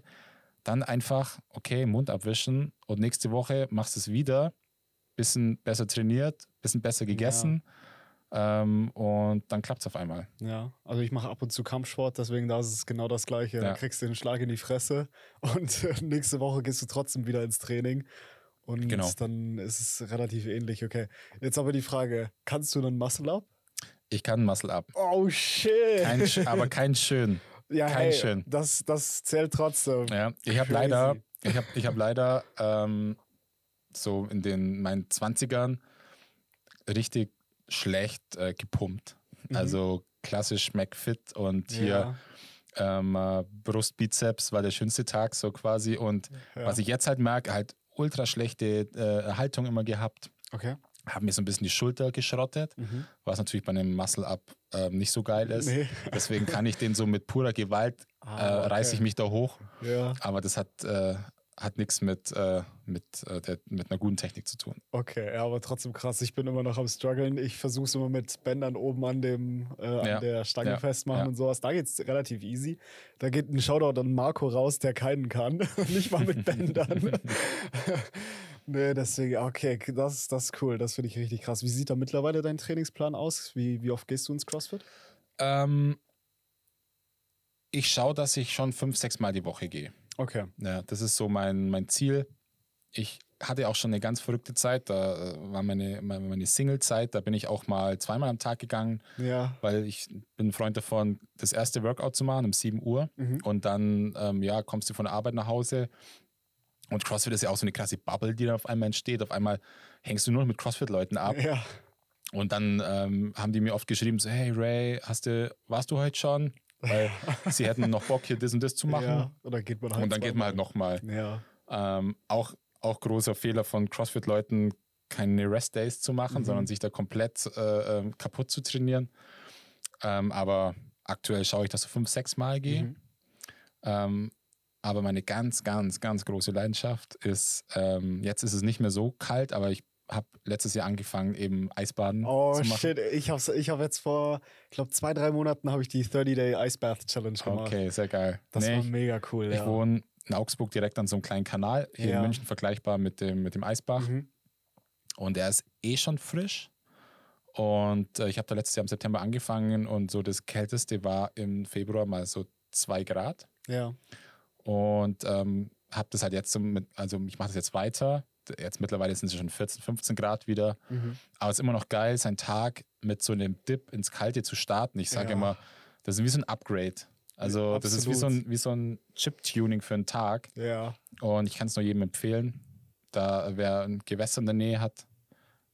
dann einfach, okay, Mund abwischen und nächste Woche machst du es wieder, bisschen besser trainiert, bisschen besser gegessen. Ja. Ähm, und dann klappt es auf einmal. Ja, also ich mache ab und zu Kampfsport, deswegen da ist es genau das Gleiche. Ja. Dann kriegst du den Schlag in die Fresse und nächste Woche gehst du trotzdem wieder ins Training und genau. dann ist es relativ ähnlich, okay. Jetzt aber die Frage, kannst du einen Muscle Up? Ich kann einen Muscle Up. Oh shit! Kein, aber kein schön. Ja, kein hey, schön. Das, das zählt trotzdem. Ja, ich habe leider, ich habe ich hab leider ähm, so in den meinen 20ern richtig schlecht äh, gepumpt. Mhm. Also klassisch MacFit und hier ja. Ähm, äh, Brustbizeps war der schönste Tag so quasi. Und ja. was ich jetzt halt merke, halt ultra schlechte äh, Haltung immer gehabt. Okay. Haben mir so ein bisschen die Schulter geschrottet, mhm. was natürlich bei einem Muscle-Up äh, nicht so geil ist. Nee. Deswegen kann ich den so mit purer Gewalt, ah, äh, okay. reiße ich mich da hoch. Ja. Aber das hat äh, hat nichts mit, äh, mit, äh, mit einer guten Technik zu tun. Okay, ja, aber trotzdem krass. Ich bin immer noch am struggeln. Ich versuche es immer mit Bändern oben an, dem, äh, an ja. der Stange ja. festmachen ja. und sowas. Da geht es relativ easy. Da geht ein Shoutout an Marco raus, der keinen kann. Nicht mal mit Bändern. nee, deswegen, okay, das, das ist cool. Das finde ich richtig krass. Wie sieht da mittlerweile dein Trainingsplan aus? Wie, wie oft gehst du ins CrossFit? Ähm, ich schaue, dass ich schon fünf, sechs Mal die Woche gehe. Okay. Ja, das ist so mein, mein Ziel. Ich hatte auch schon eine ganz verrückte Zeit. Da äh, war meine, meine Single-Zeit. Da bin ich auch mal zweimal am Tag gegangen, ja. weil ich bin ein Freund davon, das erste Workout zu machen um 7 Uhr. Mhm. Und dann ähm, ja, kommst du von der Arbeit nach Hause. Und CrossFit ist ja auch so eine krasse Bubble, die da auf einmal entsteht. Auf einmal hängst du nur noch mit CrossFit-Leuten ab. Ja. Und dann ähm, haben die mir oft geschrieben: so, Hey Ray, hast du, warst du heute schon? weil sie hätten noch Bock, hier das und das zu machen. Ja, oder geht man halt und dann geht man halt nochmal. Ja. Ähm, auch, auch großer Fehler von CrossFit-Leuten, keine Rest-Days zu machen, mhm. sondern sich da komplett äh, äh, kaputt zu trainieren. Ähm, aber aktuell schaue ich, dass ich fünf, sechs Mal gehe. Mhm. Ähm, aber meine ganz, ganz, ganz große Leidenschaft ist, ähm, jetzt ist es nicht mehr so kalt, aber ich habe letztes Jahr angefangen, eben Eisbaden oh, zu machen. shit, ich habe ich hab jetzt vor, ich glaube, zwei, drei Monaten habe ich die 30-Day ice bath Challenge gemacht. Okay, sehr geil. Das nee, war mega cool, Ich ja. wohne in Augsburg direkt an so einem kleinen Kanal, hier ja. in München vergleichbar mit dem, mit dem Eisbach. Mhm. Und der ist eh schon frisch. Und äh, ich habe da letztes Jahr im September angefangen und so das Kälteste war im Februar mal so zwei Grad. Ja. Und ähm, habe das halt jetzt, mit, also ich mache das jetzt weiter jetzt mittlerweile sind es schon 14, 15 Grad wieder. Mhm. Aber es ist immer noch geil, seinen Tag mit so einem Dip ins Kalte zu starten. Ich sage ja. immer, das ist wie so ein Upgrade. Also ja, das ist wie so ein, wie so ein Chip-Tuning für einen Tag. Ja. Und ich kann es nur jedem empfehlen. Da wer ein Gewässer in der Nähe hat,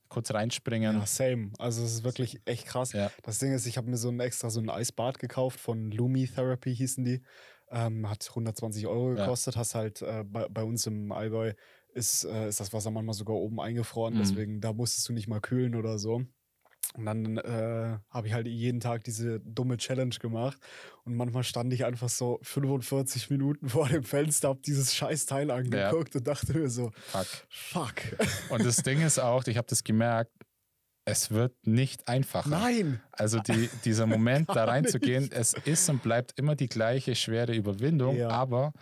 kurz reinspringen. Ja, same. Also es ist wirklich echt krass. Ja. Das Ding ist, ich habe mir so ein extra so ein Eisbad gekauft von Lumi Therapy hießen die. Ähm, hat 120 Euro gekostet. Ja. Hast halt äh, bei, bei, uns im Allgäu ist, äh, ist das Wasser manchmal sogar oben eingefroren. Mhm. Deswegen, da musstest du nicht mal kühlen oder so. Und dann äh, habe ich halt jeden Tag diese dumme Challenge gemacht. Und manchmal stand ich einfach so 45 Minuten vor dem Fenster, habe dieses Scheißteil angeguckt ja. und dachte mir so, fuck. fuck. Und das Ding ist auch, ich habe das gemerkt, es wird nicht einfacher. Nein! Also die, dieser Moment, da reinzugehen, nicht. es ist und bleibt immer die gleiche schwere Überwindung, ja. aber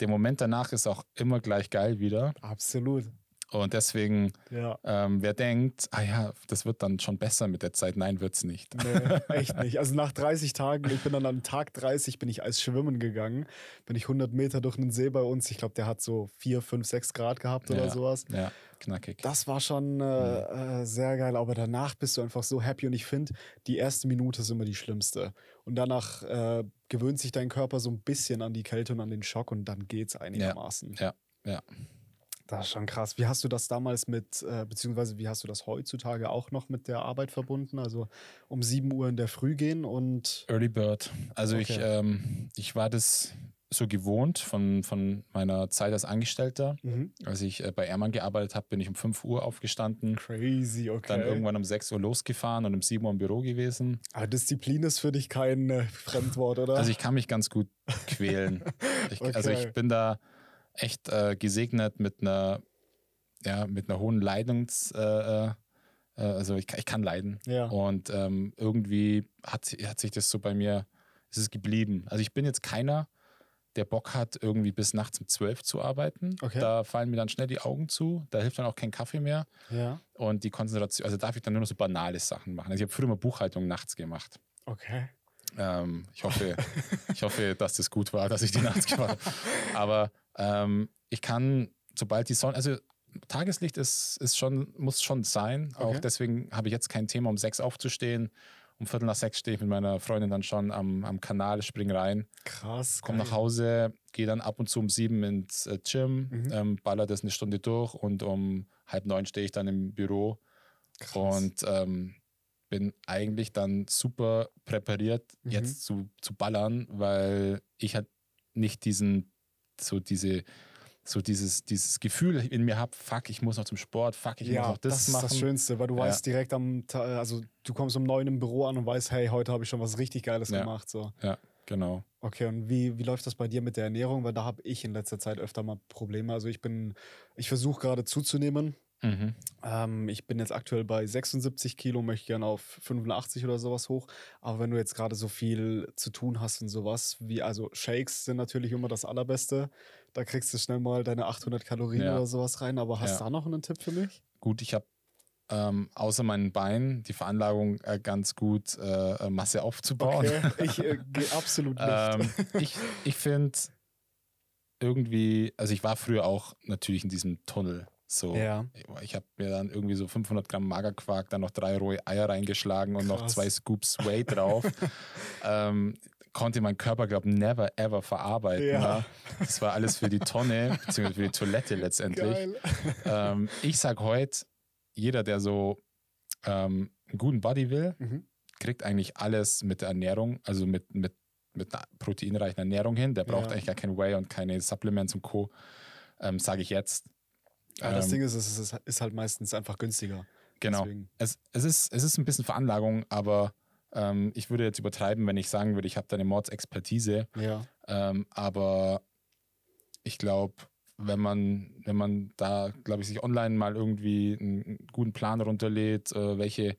der Moment danach ist auch immer gleich geil wieder. Absolut. Und deswegen, ja. ähm, wer denkt, ah ja, das wird dann schon besser mit der Zeit, nein, wird es nicht. Nee, echt nicht. Also nach 30 Tagen, ich bin dann am Tag 30, bin ich als Schwimmen gegangen, bin ich 100 Meter durch einen See bei uns. Ich glaube, der hat so 4, 5, 6 Grad gehabt oder ja, sowas. Ja, knackig. Das war schon äh, mhm. äh, sehr geil, aber danach bist du einfach so happy und ich finde, die erste Minute ist immer die schlimmste. Und danach äh, gewöhnt sich dein Körper so ein bisschen an die Kälte und an den Schock und dann geht es einigermaßen. Ja, ja. ja. Das ist schon krass. Wie hast du das damals mit, äh, beziehungsweise wie hast du das heutzutage auch noch mit der Arbeit verbunden? Also um 7 Uhr in der Früh gehen und. Early Bird. Also okay. ich, ähm, ich war das so gewohnt von, von meiner Zeit als Angestellter. Mhm. Als ich äh, bei Ermann gearbeitet habe, bin ich um 5 Uhr aufgestanden. Crazy, okay. Dann irgendwann um 6 Uhr losgefahren und um 7 Uhr im Büro gewesen. Aber ah, Disziplin ist für dich kein äh, Fremdwort, oder? Also ich kann mich ganz gut quälen. Also ich, okay. Also ich bin da echt äh, gesegnet mit einer, ja, mit einer hohen Leidens, äh, äh, äh, also ich, ich, kann leiden. Ja. Und ähm, irgendwie hat, hat sich das so bei mir, ist es geblieben. Also ich bin jetzt keiner, der Bock hat, irgendwie bis nachts um zwölf zu arbeiten. Okay. Da fallen mir dann schnell die Augen zu, da hilft dann auch kein Kaffee mehr. Ja. Und die Konzentration, also darf ich dann nur noch so banale Sachen machen. Also ich habe früher mal Buchhaltung nachts gemacht. Okay. Ähm, ich, hoffe, ich hoffe, dass das gut war, dass ich die nachts gemacht habe. Aber ähm, ich kann, sobald die Sonne, also Tageslicht ist, ist schon, muss schon sein. Okay. Auch deswegen habe ich jetzt kein Thema, um sechs aufzustehen. Um Viertel nach sechs stehe ich mit meiner Freundin dann schon am, am Kanal, spring rein. Krass. Komm geil. nach Hause, gehe dann ab und zu um sieben ins äh, Gym, mhm. ähm, baller das eine Stunde durch und um halb neun stehe ich dann im Büro. Krass. Und ähm, bin eigentlich dann super präpariert, mhm. jetzt zu, zu ballern, weil ich halt nicht diesen so diese so dieses, dieses Gefühl in mir habe, fuck, ich muss noch zum Sport, fuck, ich ja, muss noch das, das machen. Das ist das Schönste, weil du ja. weißt direkt am also du kommst um neun im Büro an und weißt, hey, heute habe ich schon was richtig Geiles ja. gemacht. So. Ja, genau. Okay, und wie, wie läuft das bei dir mit der Ernährung? Weil da habe ich in letzter Zeit öfter mal Probleme. Also ich bin, ich versuche gerade zuzunehmen, Mhm. Ähm, ich bin jetzt aktuell bei 76 Kilo, möchte gerne auf 85 oder sowas hoch. Aber wenn du jetzt gerade so viel zu tun hast und sowas, wie also Shakes sind natürlich immer das Allerbeste. Da kriegst du schnell mal deine 800 Kalorien ja. oder sowas rein. Aber hast ja. da noch einen Tipp für mich? Gut, ich habe ähm, außer meinen Beinen die Veranlagung äh, ganz gut äh, äh Masse aufzubauen. Okay. Ich äh, gehe absolut nicht. ähm, ich ich finde irgendwie, also ich war früher auch natürlich in diesem Tunnel so, ja. ich habe mir dann irgendwie so 500 Gramm Magerquark, dann noch drei rohe Eier reingeschlagen und Krass. noch zwei Scoops Whey drauf. ähm, konnte mein Körper, glaube ich, never ever verarbeiten. Ja. Ne? Das war alles für die Tonne, beziehungsweise für die Toilette letztendlich. Ähm, ich sage heute, jeder, der so ähm, einen guten Body will, mhm. kriegt eigentlich alles mit der Ernährung, also mit, mit, mit einer proteinreichen Ernährung hin. Der braucht eigentlich gar kein Whey und keine Supplements und Co. Ähm, sage ich jetzt. Ja, ah, ähm, das Ding ist, es ist, ist, halt meistens einfach günstiger. Genau. Es, es, ist, es ist ein bisschen Veranlagung, aber ähm, ich würde jetzt übertreiben, wenn ich sagen würde, ich habe deine Mordsexpertise. Ja. Ähm, aber ich glaube, wenn man, wenn man da, glaube ich, sich online mal irgendwie einen guten Plan runterlädt, äh, welche,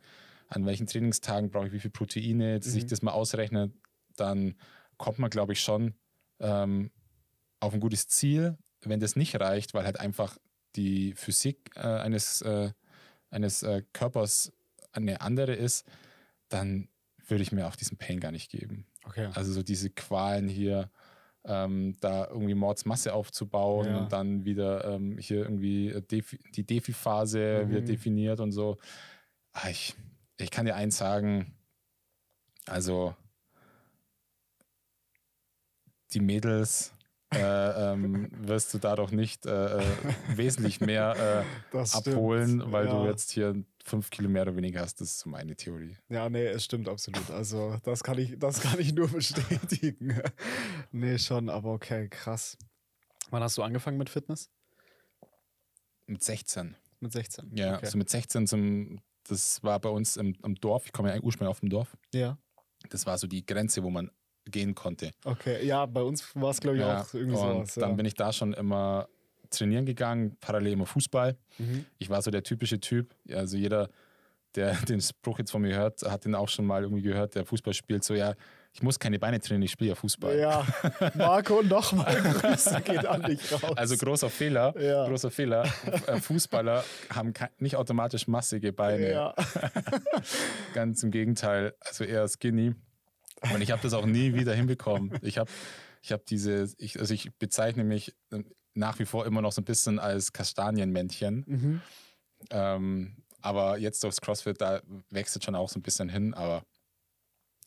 an welchen Trainingstagen brauche ich wie viele Proteine, mhm. sich das mal ausrechnet, dann kommt man, glaube ich, schon ähm, auf ein gutes Ziel. Wenn das nicht reicht, weil halt einfach die Physik äh, eines, äh, eines äh, Körpers eine andere ist, dann würde ich mir auch diesen Pain gar nicht geben. Okay. Also so diese Qualen hier, ähm, da irgendwie Mordsmasse aufzubauen ja. und dann wieder ähm, hier irgendwie äh, Defi die Defi-Phase mhm. wieder definiert und so. Ah, ich, ich kann dir eins sagen, also die Mädels, äh, ähm, wirst du dadurch nicht äh, äh, wesentlich mehr äh, abholen, weil ja. du jetzt hier fünf Kilo mehr oder weniger hast. Das ist meine Theorie. Ja, nee, es stimmt absolut. Also das kann ich, das kann ich nur bestätigen. nee, schon, aber okay, krass. Wann hast du angefangen mit Fitness? Mit 16. Mit 16? Ja, okay. also mit 16 zum, das war bei uns im, im Dorf, ich komme ja ursprünglich auf dem Dorf. Ja. Das war so die Grenze, wo man gehen konnte. Okay, ja, bei uns war es, glaube ich, ja, auch irgendwie und sowas. Ja. Dann bin ich da schon immer trainieren gegangen, parallel immer Fußball. Mhm. Ich war so der typische Typ. Also jeder, der den Spruch jetzt von mir hört, hat den auch schon mal irgendwie gehört, der Fußball spielt, so ja, ich muss keine Beine trainieren, ich spiele ja Fußball. Ja, Marco, nochmal Grüße geht an dich raus. Also großer Fehler, ja. großer Fehler. Äh, Fußballer haben nicht automatisch massige Beine. Ja. Ganz im Gegenteil, also eher skinny. Und ich habe das auch nie wieder hinbekommen. Ich habe ich habe diese, ich, also ich bezeichne mich nach wie vor immer noch so ein bisschen als Kastanienmännchen. Mhm. Ähm, aber jetzt durchs CrossFit, da wechselt schon auch so ein bisschen hin, aber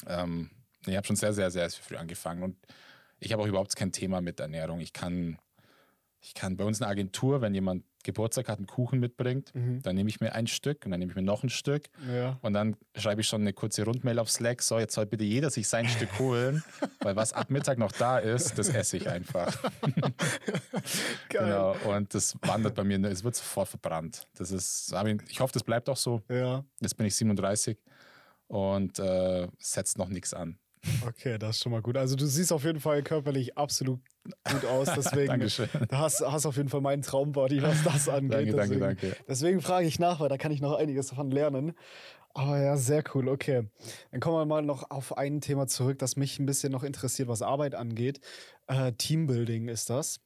ähm, ich habe schon sehr, sehr, sehr früh angefangen und ich habe auch überhaupt kein Thema mit Ernährung. Ich kann, ich kann bei uns eine Agentur, wenn jemand Geburtstag hat, einen Kuchen mitbringt, mhm. dann nehme ich mir ein Stück und dann nehme ich mir noch ein Stück ja. und dann schreibe ich schon eine kurze Rundmail auf Slack, so jetzt soll bitte jeder sich sein Stück holen, weil was ab Mittag noch da ist, das esse ich einfach. genau, und das wandert bei mir, es wird sofort verbrannt. Das ist, ich hoffe, das bleibt auch so. Ja. Jetzt bin ich 37 und äh, setzt noch nichts an. Okay, das ist schon mal gut. Also du siehst auf jeden Fall körperlich absolut gut aus. Deswegen da hast du auf jeden Fall meinen Traumbody, was das angeht. danke, deswegen, danke, danke. Deswegen frage ich nach, weil da kann ich noch einiges davon lernen. Aber ja, sehr cool, okay. Dann kommen wir mal noch auf ein Thema zurück, das mich ein bisschen noch interessiert, was Arbeit angeht. Äh, Teambuilding ist das.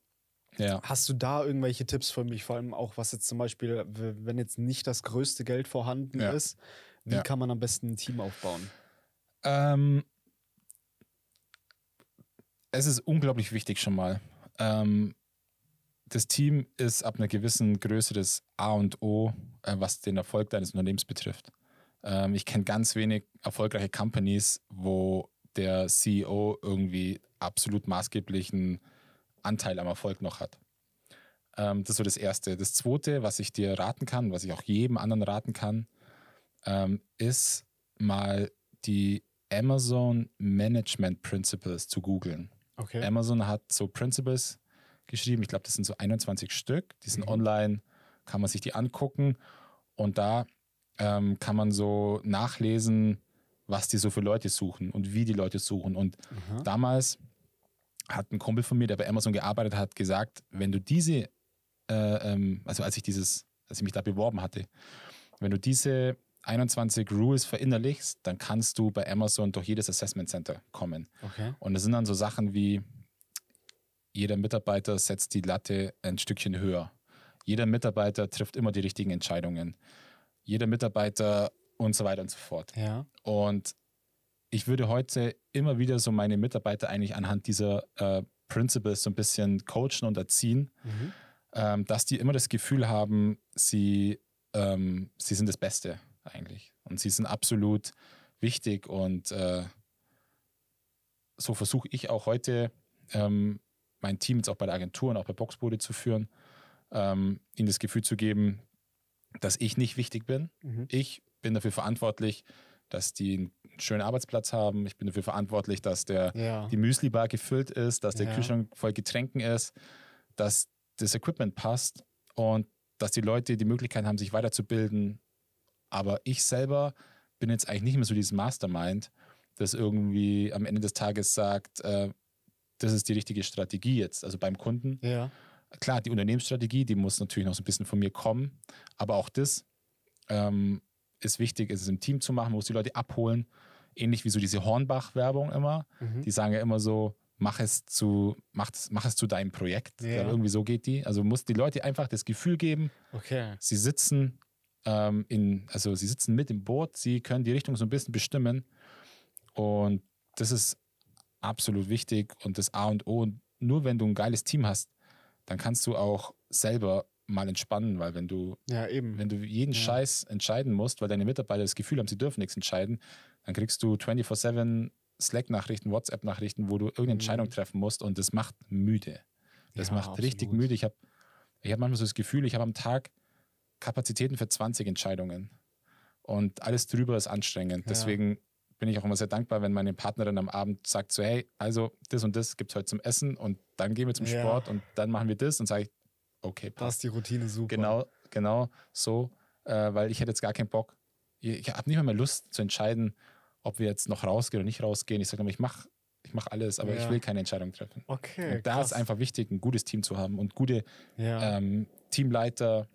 Ja. Hast du da irgendwelche Tipps für mich? Vor allem auch, was jetzt zum Beispiel, wenn jetzt nicht das größte Geld vorhanden ja. ist, wie ja. kann man am besten ein Team aufbauen? Ähm, es ist unglaublich wichtig schon mal. Ähm, das Team ist ab einer gewissen Größe das A und O, äh, was den Erfolg deines Unternehmens betrifft. Ähm, ich kenne ganz wenig erfolgreiche Companies, wo der CEO irgendwie absolut maßgeblichen Anteil am Erfolg noch hat. Ähm, das ist so das Erste. Das Zweite, was ich dir raten kann, was ich auch jedem anderen raten kann, ähm, ist mal die Amazon Management Principles zu googeln. Okay. Amazon hat so Principles geschrieben. Ich glaube, das sind so 21 Stück. Die sind mhm. online, kann man sich die angucken. Und da ähm, kann man so nachlesen, was die so für Leute suchen und wie die Leute suchen. Und mhm. damals hat ein Kumpel von mir, der bei Amazon gearbeitet hat, gesagt, wenn du diese, äh, ähm, also als ich dieses, als ich mich da beworben hatte, wenn du diese 21 Rules verinnerlichst, dann kannst du bei Amazon durch jedes Assessment Center kommen. Okay. Und das sind dann so Sachen wie, jeder Mitarbeiter setzt die Latte ein Stückchen höher. Jeder Mitarbeiter trifft immer die richtigen Entscheidungen. Jeder Mitarbeiter und so weiter und so fort. Ja. Und ich würde heute immer wieder so meine Mitarbeiter eigentlich anhand dieser äh, Principles so ein bisschen coachen und erziehen, mhm. ähm, dass die immer das Gefühl haben, sie, ähm, sie sind das Beste eigentlich. Und sie sind absolut wichtig und äh, so versuche ich auch heute ähm, mein Team jetzt auch bei der Agentur und auch bei Boxbude zu führen, ähm, ihnen das Gefühl zu geben, dass ich nicht wichtig bin. Mhm. Ich bin dafür verantwortlich, dass die einen schönen Arbeitsplatz haben. Ich bin dafür verantwortlich, dass der, ja. die Müslibar gefüllt ist, dass der ja. Kühlschrank voll Getränken ist, dass das Equipment passt und dass die Leute die Möglichkeit haben, sich weiterzubilden, aber ich selber bin jetzt eigentlich nicht mehr so dieses Mastermind, das irgendwie am Ende des Tages sagt, äh, das ist die richtige Strategie jetzt, also beim Kunden. Ja. Klar, die Unternehmensstrategie, die muss natürlich noch so ein bisschen von mir kommen, aber auch das ähm, ist wichtig, ist es im Team zu machen, muss die Leute abholen. Ähnlich wie so diese Hornbach-Werbung immer. Mhm. Die sagen ja immer so, mach es zu, mach, mach es zu deinem Projekt. Ja. irgendwie so geht die. Also muss die Leute einfach das Gefühl geben, okay. sie sitzen ähm, in, also sie sitzen mit im Boot, sie können die Richtung so ein bisschen bestimmen. Und das ist absolut wichtig und das A und O. Und nur wenn du ein geiles Team hast, dann kannst du auch selber mal entspannen, weil wenn du, ja, wenn du jeden ja. Scheiß entscheiden musst, weil deine Mitarbeiter das Gefühl haben, sie dürfen nichts entscheiden, dann kriegst du 24-7 Slack-Nachrichten, WhatsApp-Nachrichten, wo du irgendeine mhm. Entscheidung treffen musst und das macht müde. Das ja, macht absolut. richtig müde. Ich habe ich hab manchmal so das Gefühl, ich habe am Tag Kapazitäten für 20 Entscheidungen. Und alles drüber ist anstrengend. Ja. Deswegen bin ich auch immer sehr dankbar, wenn meine Partnerin am Abend sagt so, hey, also das und das gibt es heute zum Essen und dann gehen wir zum ja. Sport und dann machen wir das und sage ich, okay, passt. Passt die Routine super. Genau, genau so, äh, weil ich hätte jetzt gar keinen Bock. Ich, habe nicht mehr, mehr Lust zu entscheiden, ob wir jetzt noch rausgehen oder nicht rausgehen. Ich sage immer, ich mache ich mach alles, aber ja. ich will keine Entscheidung treffen. Okay. Und da krass. ist einfach wichtig, ein gutes Team zu haben und gute ja. ähm, Teamleiter,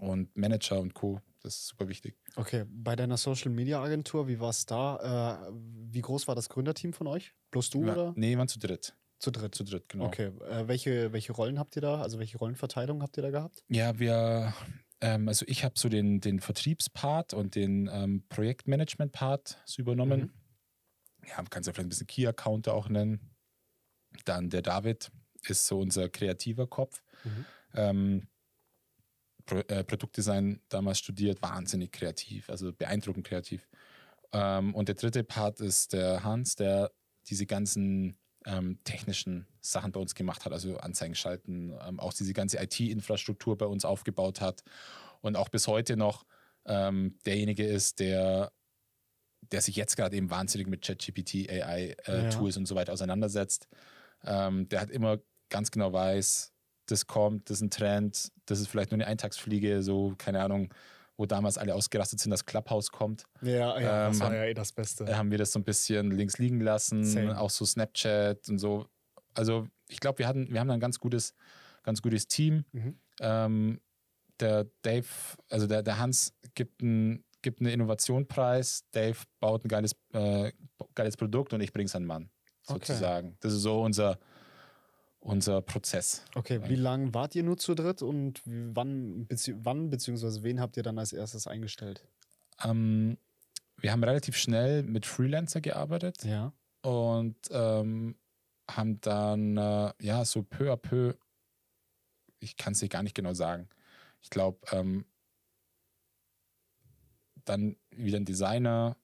und Manager und Co. Das ist super wichtig. Okay, bei deiner Social Media Agentur, wie war es da? Äh, wie groß war das Gründerteam von euch? Bloß du ja, oder? Nee, wir waren zu dritt. Zu dritt? Zu dritt, genau. Okay, äh, welche, welche Rollen habt ihr da? Also welche Rollenverteilung habt ihr da gehabt? Ja, wir, ähm, also ich habe so den, den Vertriebspart und den ähm, Projektmanagement-Part so übernommen. Mhm. Ja, man kann es ja vielleicht ein bisschen Key-Account auch nennen. Dann der David ist so unser kreativer Kopf. Mhm. Ähm, Pro äh, Produktdesign damals studiert, wahnsinnig kreativ, also beeindruckend kreativ. Ähm, und der dritte Part ist der Hans, der diese ganzen ähm, technischen Sachen bei uns gemacht hat, also Anzeigen schalten, ähm, auch diese ganze IT-Infrastruktur bei uns aufgebaut hat und auch bis heute noch ähm, derjenige ist, der der sich jetzt gerade eben wahnsinnig mit ChatGPT, AI-Tools äh, ja. und so weiter auseinandersetzt. Ähm, der hat immer ganz genau weiß, das kommt, das ist ein Trend, das ist vielleicht nur eine Eintagsfliege, so, keine Ahnung, wo damals alle ausgerastet sind, dass Clubhouse kommt. Ja, ja ähm, das war ja eh das Beste. Äh, haben wir das so ein bisschen links liegen lassen, Same. auch so Snapchat und so. Also ich glaube, wir, hatten, wir haben ein ganz gutes, ganz gutes Team. Mhm. Ähm, der Dave, also der, der Hans gibt, ein, gibt einen Innovationpreis, Dave baut ein geiles, äh, geiles Produkt und ich bringe es an den Mann, sozusagen. Okay. Das ist so unser, unser Prozess. Okay, wie lange wart ihr nur zu dritt und wann, bezieh wann beziehungsweise wen habt ihr dann als erstes eingestellt? Ähm, wir haben relativ schnell mit Freelancer gearbeitet. Ja. Und ähm, haben dann, äh, ja, so peu à peu, ich kann es dir gar nicht genau sagen. Ich glaube, ähm, dann wieder ein Designer,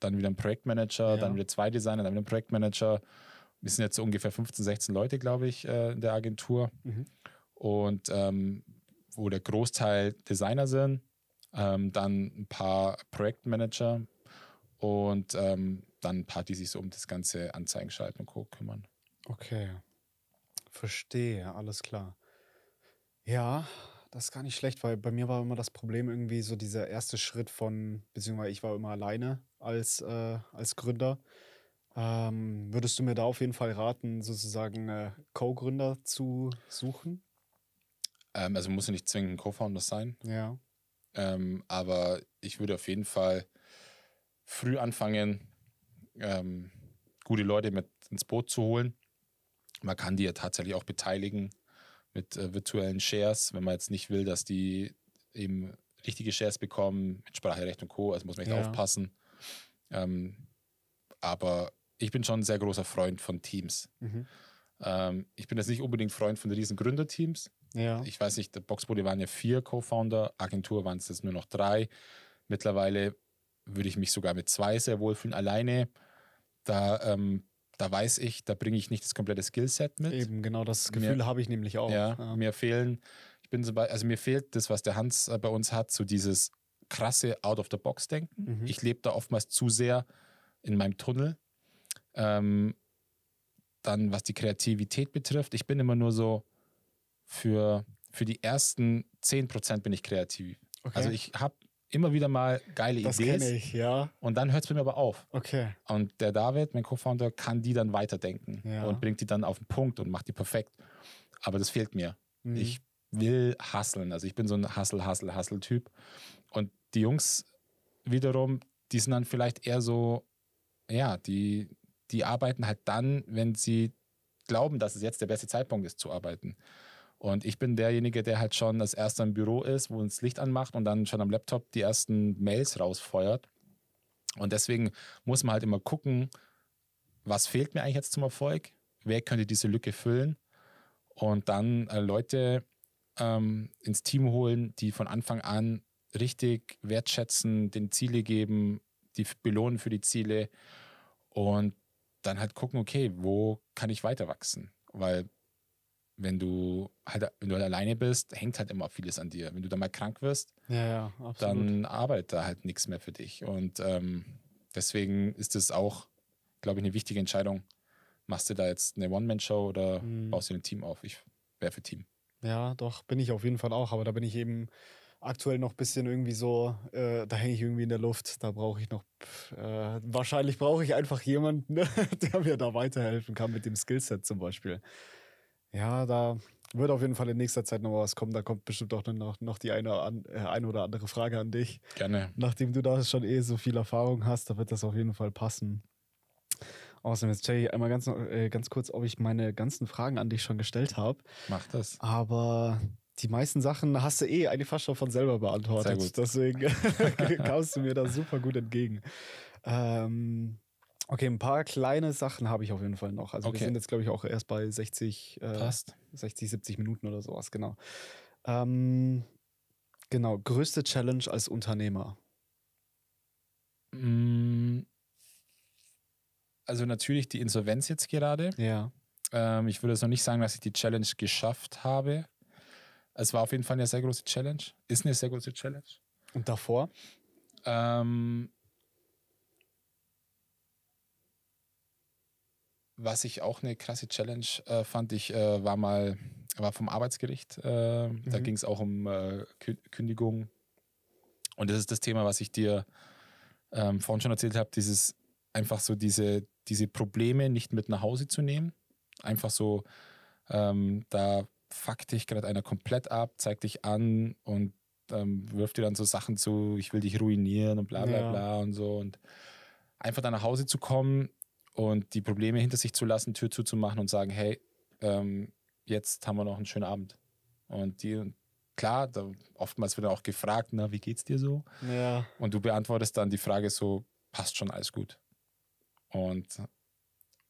dann wieder ein Projektmanager, ja. dann wieder zwei Designer, dann wieder ein Projektmanager wir sind jetzt so ungefähr 15, 16 Leute, glaube ich, äh, in der Agentur. Mhm. Und ähm, wo der Großteil Designer sind, ähm, dann ein paar Projektmanager und ähm, dann ein paar, die sich so um das ganze Anzeigen schalten und Co. kümmern. Okay. Verstehe, alles klar. Ja, das ist gar nicht schlecht, weil bei mir war immer das Problem irgendwie so dieser erste Schritt von, beziehungsweise ich war immer alleine als, äh, als Gründer. Ähm, würdest du mir da auf jeden Fall raten, sozusagen äh, Co-Gründer zu suchen? Ähm, also muss ja nicht zwingend ein Co-Founder sein. Ja. Ähm, aber ich würde auf jeden Fall früh anfangen, ähm, gute Leute mit ins Boot zu holen. Man kann die ja tatsächlich auch beteiligen mit äh, virtuellen Shares, wenn man jetzt nicht will, dass die eben richtige Shares bekommen, mit Spracherecht und Co. Also muss man echt ja. aufpassen. Ähm, aber ich bin schon ein sehr großer Freund von Teams. Mhm. Ähm, ich bin jetzt nicht unbedingt Freund von riesen Gründerteams. Ja. Ich weiß nicht, der Boxbude waren ja vier Co-Founder, Agentur waren es jetzt nur noch drei. Mittlerweile würde ich mich sogar mit zwei sehr wohlfühlen. Alleine, da, ähm, da weiß ich, da bringe ich nicht das komplette Skillset mit. Eben, genau das Gefühl habe ich nämlich auch. Ja, ja, Mir fehlen, ich bin so bei, also mir fehlt das, was der Hans äh, bei uns hat, so dieses krasse Out-of-the-Box-Denken. Mhm. Ich lebe da oftmals zu sehr in meinem Tunnel ähm, dann, was die Kreativität betrifft, ich bin immer nur so für, für die ersten 10% bin ich kreativ. Okay. Also ich habe immer wieder mal geile das Ideen. Das kenne ich, ja. Und dann hört es bei mir aber auf. Okay. Und der David, mein Co-Founder, kann die dann weiterdenken ja. und bringt die dann auf den Punkt und macht die perfekt. Aber das fehlt mir. Mhm. Ich will hustlen. Also ich bin so ein Hustle, Hustle, hustle typ Und die Jungs wiederum, die sind dann vielleicht eher so, ja, die, die arbeiten halt dann, wenn sie glauben, dass es jetzt der beste Zeitpunkt ist zu arbeiten. Und ich bin derjenige, der halt schon das erste im Büro ist, wo uns Licht anmacht und dann schon am Laptop die ersten Mails rausfeuert. Und deswegen muss man halt immer gucken, was fehlt mir eigentlich jetzt zum Erfolg? Wer könnte diese Lücke füllen? Und dann äh, Leute ähm, ins Team holen, die von Anfang an richtig wertschätzen, den Ziele geben, die belohnen für die Ziele. Und dann halt gucken, okay, wo kann ich weiter wachsen? Weil wenn du halt, wenn du halt alleine bist, hängt halt immer vieles an dir. Wenn du dann mal krank wirst, ja, ja, dann arbeitet da halt nichts mehr für dich. Und ähm, deswegen ist es auch, glaube ich, eine wichtige Entscheidung. Machst du da jetzt eine One-Man-Show oder mhm. baust du ein Team auf? Ich wäre für Team. Ja, doch, bin ich auf jeden Fall auch, aber da bin ich eben aktuell noch ein bisschen irgendwie so, äh, da hänge ich irgendwie in der Luft, da brauche ich noch, äh, wahrscheinlich brauche ich einfach jemanden, der mir da weiterhelfen kann mit dem Skillset zum Beispiel. Ja, da wird auf jeden Fall in nächster Zeit noch was kommen. Da kommt bestimmt auch noch, noch die eine, an, äh, eine oder andere Frage an dich. Gerne. Nachdem du da schon eh so viel Erfahrung hast, da wird das auf jeden Fall passen. Außerdem, Jetzt check ich einmal ganz, äh, ganz kurz, ob ich meine ganzen Fragen an dich schon gestellt habe. Mach das. Aber die meisten Sachen hast du eh eigentlich fast schon von selber beantwortet. Deswegen kamst du mir da super gut entgegen. Ähm, okay, ein paar kleine Sachen habe ich auf jeden Fall noch. Also okay. wir sind jetzt, glaube ich, auch erst bei 60, äh, 60, 70 Minuten oder sowas, genau. Ähm, genau, größte Challenge als Unternehmer. Mm. Also natürlich die Insolvenz jetzt gerade. Ja. Ähm, ich würde jetzt noch nicht sagen, dass ich die Challenge geschafft habe es war auf jeden Fall eine sehr große Challenge. Ist eine sehr große Challenge. Und davor? Ähm, was ich auch eine krasse Challenge äh, fand, ich äh, war mal war vom Arbeitsgericht. Äh, mhm. Da ging es auch um äh, Kündigung. Und das ist das Thema, was ich dir ähm, vorhin schon erzählt habe, dieses einfach so diese, diese Probleme nicht mit nach Hause zu nehmen. Einfach so, ähm, da fuckt dich gerade einer komplett ab, zeigt dich an und ähm, wirft dir dann so Sachen zu, ich will dich ruinieren und bla bla ja. bla und so. Und einfach da nach Hause zu kommen und die Probleme hinter sich zu lassen, Tür zuzumachen und sagen, hey, ähm, jetzt haben wir noch einen schönen Abend. Und die, klar, da, oftmals wird auch gefragt, na, wie geht's dir so? Ja. Und du beantwortest dann die Frage so, passt schon alles gut. Und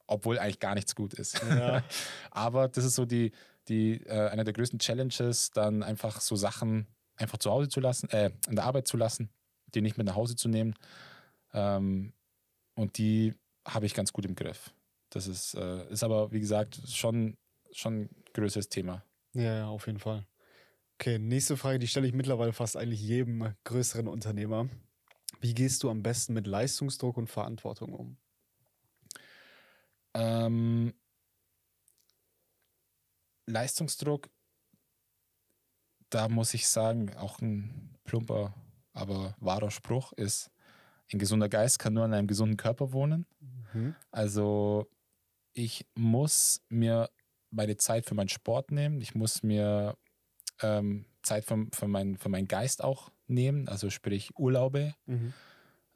obwohl eigentlich gar nichts gut ist. Ja. Aber das ist so die, die äh, einer der größten Challenges, dann einfach so Sachen einfach zu Hause zu lassen, äh, in der Arbeit zu lassen, die nicht mit nach Hause zu nehmen. Ähm, und die habe ich ganz gut im Griff. Das ist, äh, ist aber, wie gesagt, schon, schon ein größeres Thema. Ja, ja, auf jeden Fall. Okay, nächste Frage, die stelle ich mittlerweile fast eigentlich jedem größeren Unternehmer. Wie gehst du am besten mit Leistungsdruck und Verantwortung um? Ähm, Leistungsdruck, da muss ich sagen, auch ein plumper, aber wahrer Spruch ist, ein gesunder Geist kann nur an einem gesunden Körper wohnen. Mhm. Also ich muss mir meine Zeit für meinen Sport nehmen, ich muss mir ähm, Zeit für, für, mein, für meinen Geist auch nehmen, also sprich Urlaube, mhm.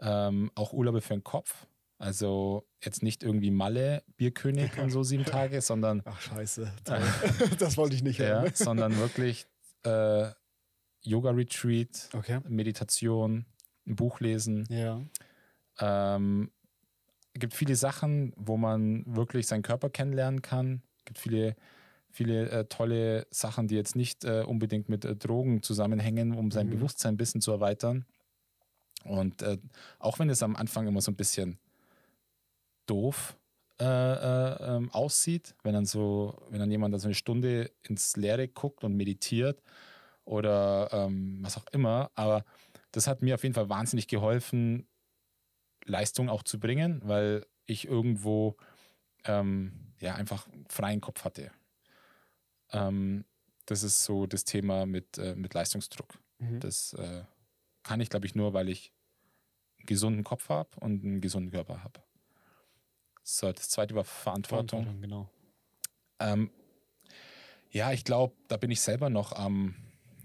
ähm, auch Urlaube für den Kopf. Also jetzt nicht irgendwie Malle, Bierkönig und so sieben Tage, sondern. Ach scheiße, das wollte ich nicht hören. Ja, sondern wirklich äh, Yoga-Retreat, okay. Meditation, ein Buch lesen. Ja. Ähm, gibt viele Sachen, wo man wirklich seinen Körper kennenlernen kann. Es gibt viele, viele äh, tolle Sachen, die jetzt nicht äh, unbedingt mit äh, Drogen zusammenhängen, um sein mhm. Bewusstsein ein bisschen zu erweitern. Und äh, auch wenn es am Anfang immer so ein bisschen doof äh, äh, ähm, aussieht, wenn dann so, wenn dann jemand so eine Stunde ins Leere guckt und meditiert oder ähm, was auch immer. Aber das hat mir auf jeden Fall wahnsinnig geholfen, Leistung auch zu bringen, weil ich irgendwo ähm, ja einfach freien Kopf hatte. Ähm, das ist so das Thema mit, äh, mit Leistungsdruck. Mhm. Das äh, kann ich, glaube ich, nur, weil ich einen gesunden Kopf habe und einen gesunden Körper habe. So, halt das zweite war Verantwortung. Verantwortung genau. Ähm, ja, ich glaube, da bin ich selber noch am,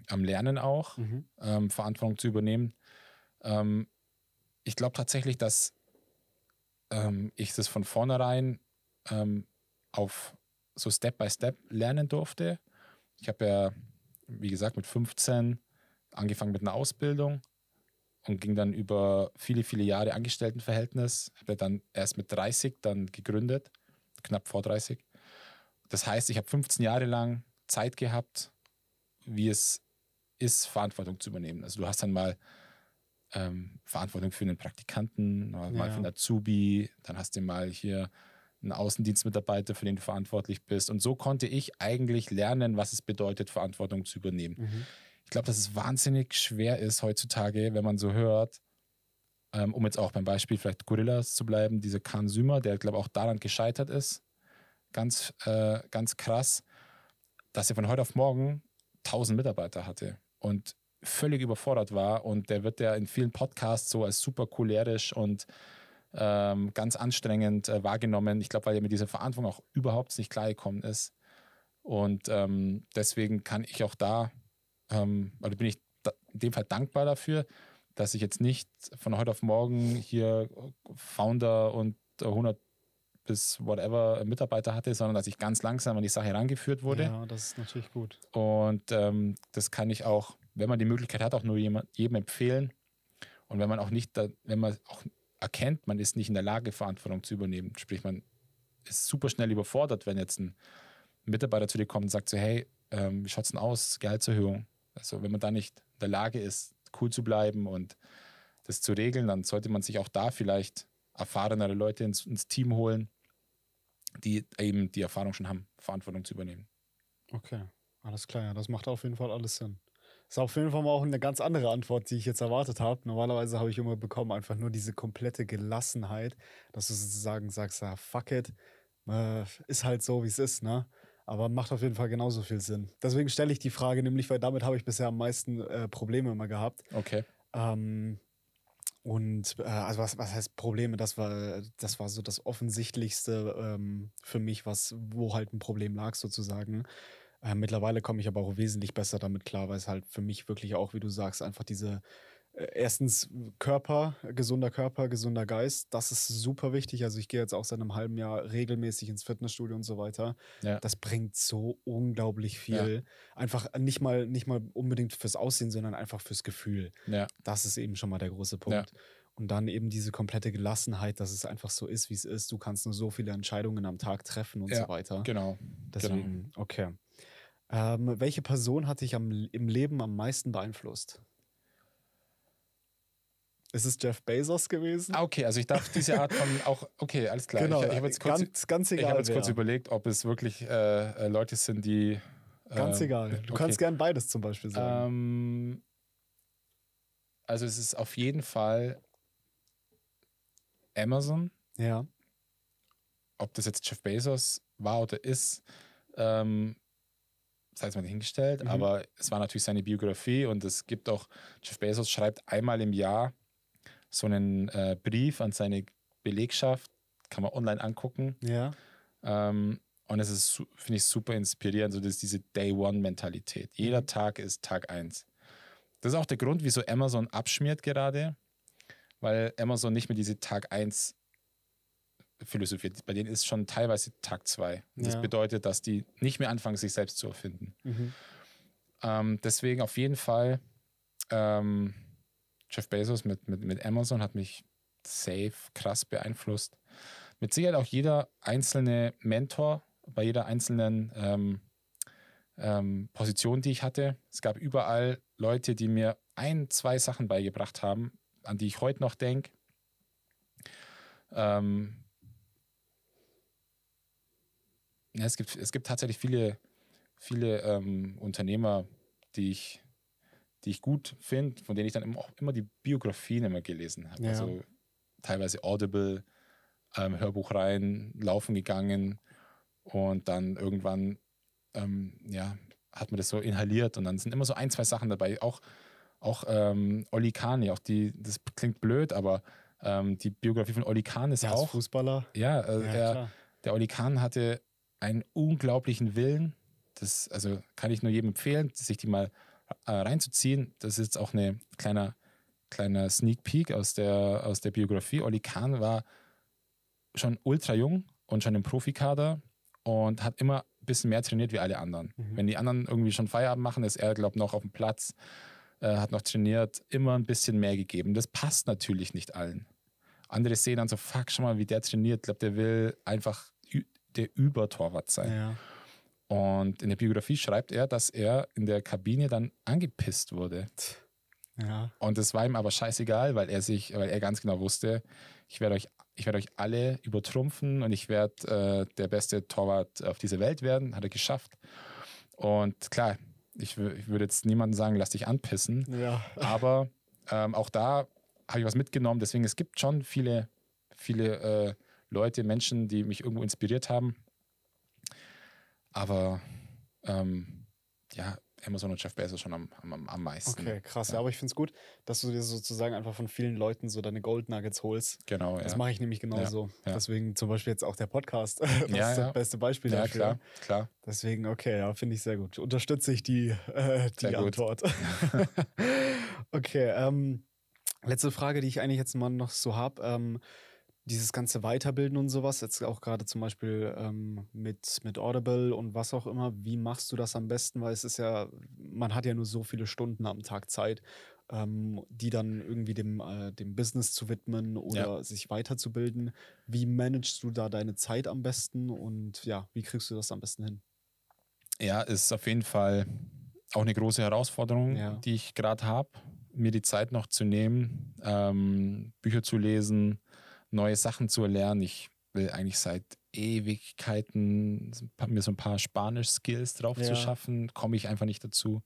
am Lernen auch, mhm. ähm, Verantwortung zu übernehmen. Ähm, ich glaube tatsächlich, dass ähm, ich das von vornherein ähm, auf so Step by Step lernen durfte. Ich habe ja, wie gesagt, mit 15 angefangen mit einer Ausbildung und ging dann über viele, viele Jahre Angestelltenverhältnis. Habe dann erst mit 30 dann gegründet, knapp vor 30. Das heißt, ich habe 15 Jahre lang Zeit gehabt, wie es ist, Verantwortung zu übernehmen. Also du hast dann mal ähm, Verantwortung für einen Praktikanten, mal ja. für einen Azubi, dann hast du mal hier einen Außendienstmitarbeiter, für den du verantwortlich bist. Und so konnte ich eigentlich lernen, was es bedeutet, Verantwortung zu übernehmen. Mhm ich glaube, dass es wahnsinnig schwer ist heutzutage, wenn man so hört, ähm, um jetzt auch beim Beispiel vielleicht Gorillas zu bleiben, dieser Khan Sümer, der, glaube ich, auch daran gescheitert ist, ganz, äh, ganz krass, dass er von heute auf morgen 1000 Mitarbeiter hatte und völlig überfordert war. Und der wird ja in vielen Podcasts so als super cholerisch und ähm, ganz anstrengend äh, wahrgenommen. Ich glaube, weil er mit dieser Verantwortung auch überhaupt nicht klargekommen ist. Und ähm, deswegen kann ich auch da ähm, oder also bin ich in dem Fall dankbar dafür, dass ich jetzt nicht von heute auf morgen hier Founder und 100 bis whatever Mitarbeiter hatte, sondern dass ich ganz langsam an die Sache herangeführt wurde. Ja, das ist natürlich gut. Und ähm, das kann ich auch, wenn man die Möglichkeit hat, auch nur jemand, jedem empfehlen. Und wenn man auch nicht, da, wenn man auch erkennt, man ist nicht in der Lage, Verantwortung zu übernehmen, sprich, man ist super schnell überfordert, wenn jetzt ein Mitarbeiter zu dir kommt und sagt so, hey, ähm, wie schaut's denn aus? Gehaltserhöhung. Also wenn man da nicht in der Lage ist, cool zu bleiben und das zu regeln, dann sollte man sich auch da vielleicht erfahrenere Leute ins, ins Team holen, die eben die Erfahrung schon haben, Verantwortung zu übernehmen. Okay, alles klar, ja, das macht auf jeden Fall alles Sinn. Das ist auf jeden Fall mal auch eine ganz andere Antwort, die ich jetzt erwartet habe. Normalerweise habe ich immer bekommen, einfach nur diese komplette Gelassenheit, dass du sozusagen sagst, ja, fuck it, äh, ist halt so, wie es ist, ne? Aber macht auf jeden Fall genauso viel Sinn. Deswegen stelle ich die Frage nämlich, weil damit habe ich bisher am meisten äh, Probleme immer gehabt. Okay. Ähm, und äh, also was, was heißt Probleme? Das war, das war so das Offensichtlichste ähm, für mich, was, wo halt ein Problem lag, sozusagen. Äh, mittlerweile komme ich aber auch wesentlich besser damit klar, weil es halt für mich wirklich auch, wie du sagst, einfach diese, äh, erstens Körper, gesunder Körper, gesunder Geist, das ist super wichtig. Also ich gehe jetzt auch seit einem halben Jahr regelmäßig ins Fitnessstudio und so weiter. Ja. Das bringt so unglaublich viel. Ja. Einfach nicht mal, nicht mal unbedingt fürs Aussehen, sondern einfach fürs Gefühl. Ja. Das ist eben schon mal der große Punkt. Und dann eben diese komplette Gelassenheit, dass es einfach so ist, wie es ist. Du kannst nur so viele Entscheidungen am Tag treffen und so weiter. Genau. Deswegen, genau. okay. Ähm, welche Person hat dich am, im Leben am meisten beeinflusst? Ist es Jeff Bezos gewesen? Ah, okay, also ich dachte, diese Art von auch, okay, alles klar. Genau, ich, ich habe jetzt, kurz, ganz, ganz egal, ich hab jetzt kurz überlegt, ob es wirklich äh, äh, Leute sind, die. Äh, ganz egal. Du okay. kannst gern beides zum Beispiel sagen. Ähm, also es ist auf jeden Fall Amazon. Ja. Ob das jetzt Jeff Bezos war oder ist, ähm, sei es mal hingestellt, mhm. aber es war natürlich seine Biografie und es gibt auch, Jeff Bezos schreibt einmal im Jahr so einen äh, Brief an seine Belegschaft, kann man online angucken. Ja. Ähm, und es ist, finde ich, super inspirierend, so dass diese Day-One-Mentalität. Jeder mhm. Tag ist Tag 1. Das ist auch der Grund, wieso Amazon abschmiert gerade, weil Amazon nicht mehr diese Tag 1 philosophiert. bei denen ist schon teilweise Tag 2. Das ja. bedeutet, dass die nicht mehr anfangen, sich selbst zu erfinden. Mhm. Ähm, deswegen auf jeden Fall ähm, Jeff Bezos mit, mit, mit Amazon hat mich safe krass beeinflusst. Mit Sicherheit auch jeder einzelne Mentor bei jeder einzelnen ähm, ähm, Position, die ich hatte. Es gab überall Leute, die mir ein, zwei Sachen beigebracht haben, an die ich heute noch denke. Ähm, ja, es, gibt, es gibt tatsächlich viele, viele ähm, Unternehmer, die ich die ich gut finde, von denen ich dann auch immer die Biografien immer gelesen habe. Ja. Also teilweise Audible, ähm, Hörbuch rein, laufen gegangen und dann irgendwann ähm, ja, hat man das so inhaliert und dann sind immer so ein, zwei Sachen dabei. Auch, auch ähm, Oli Kani, auch die, das klingt blöd, aber ähm, die Biografie von Oli Kahn ist ja, auch. Fußballer. Ja, äh, ja er, der Oli Kahn hatte einen unglaublichen Willen. Das also kann ich nur jedem empfehlen, sich die mal äh, reinzuziehen. Das ist jetzt auch ein kleiner, kleiner Sneak Peek aus der, aus der Biografie. Oli Kahn war schon ultra jung und schon im Profikader und hat immer ein bisschen mehr trainiert wie alle anderen. Mhm. Wenn die anderen irgendwie schon Feierabend machen, ist er, glaube ich, noch auf dem Platz, äh, hat noch trainiert, immer ein bisschen mehr gegeben. Das passt natürlich nicht allen. Andere sehen dann so, fuck, schon mal, wie der trainiert. Ich glaube, der will einfach der Übertorwart sein. Ja. Und in der Biografie schreibt er, dass er in der Kabine dann angepisst wurde. Ja. Und es war ihm aber scheißegal, weil er sich, weil er ganz genau wusste, ich werde euch, ich werde euch alle übertrumpfen und ich werde äh, der beste Torwart auf dieser Welt werden. Hat er geschafft. Und klar, ich, ich würde jetzt niemandem sagen, lass dich anpissen. Ja. Aber ähm, auch da habe ich was mitgenommen. Deswegen es gibt schon viele, viele äh, Leute, Menschen, die mich irgendwo inspiriert haben. Aber ähm, ja, Amazon und Jeff Bezos schon am, am, am meisten. Okay, krass. Ja. aber ich finde es gut, dass du dir sozusagen einfach von vielen Leuten so deine Gold Nuggets holst. Genau, ja. Das mache ich nämlich genauso. Ja, ja. Deswegen zum Beispiel jetzt auch der Podcast. Das ja, ist das beste Beispiel ja, dafür. Klar, klar. Deswegen, okay, ja, finde ich sehr gut. Unterstütze ich die, äh, die Antwort. okay, ähm, letzte Frage, die ich eigentlich jetzt mal noch so habe. Ähm, dieses ganze Weiterbilden und sowas, jetzt auch gerade zum Beispiel ähm, mit, mit Audible und was auch immer, wie machst du das am besten? Weil es ist ja, man hat ja nur so viele Stunden am Tag Zeit, ähm, die dann irgendwie dem, äh, dem Business zu widmen oder ja. sich weiterzubilden. Wie managst du da deine Zeit am besten und ja, wie kriegst du das am besten hin? Ja, ist auf jeden Fall auch eine große Herausforderung, ja. die ich gerade habe, mir die Zeit noch zu nehmen, ähm, Bücher zu lesen neue Sachen zu erlernen. Ich will eigentlich seit Ewigkeiten mir so ein paar Spanisch-Skills drauf ja. zu schaffen, komme ich einfach nicht dazu.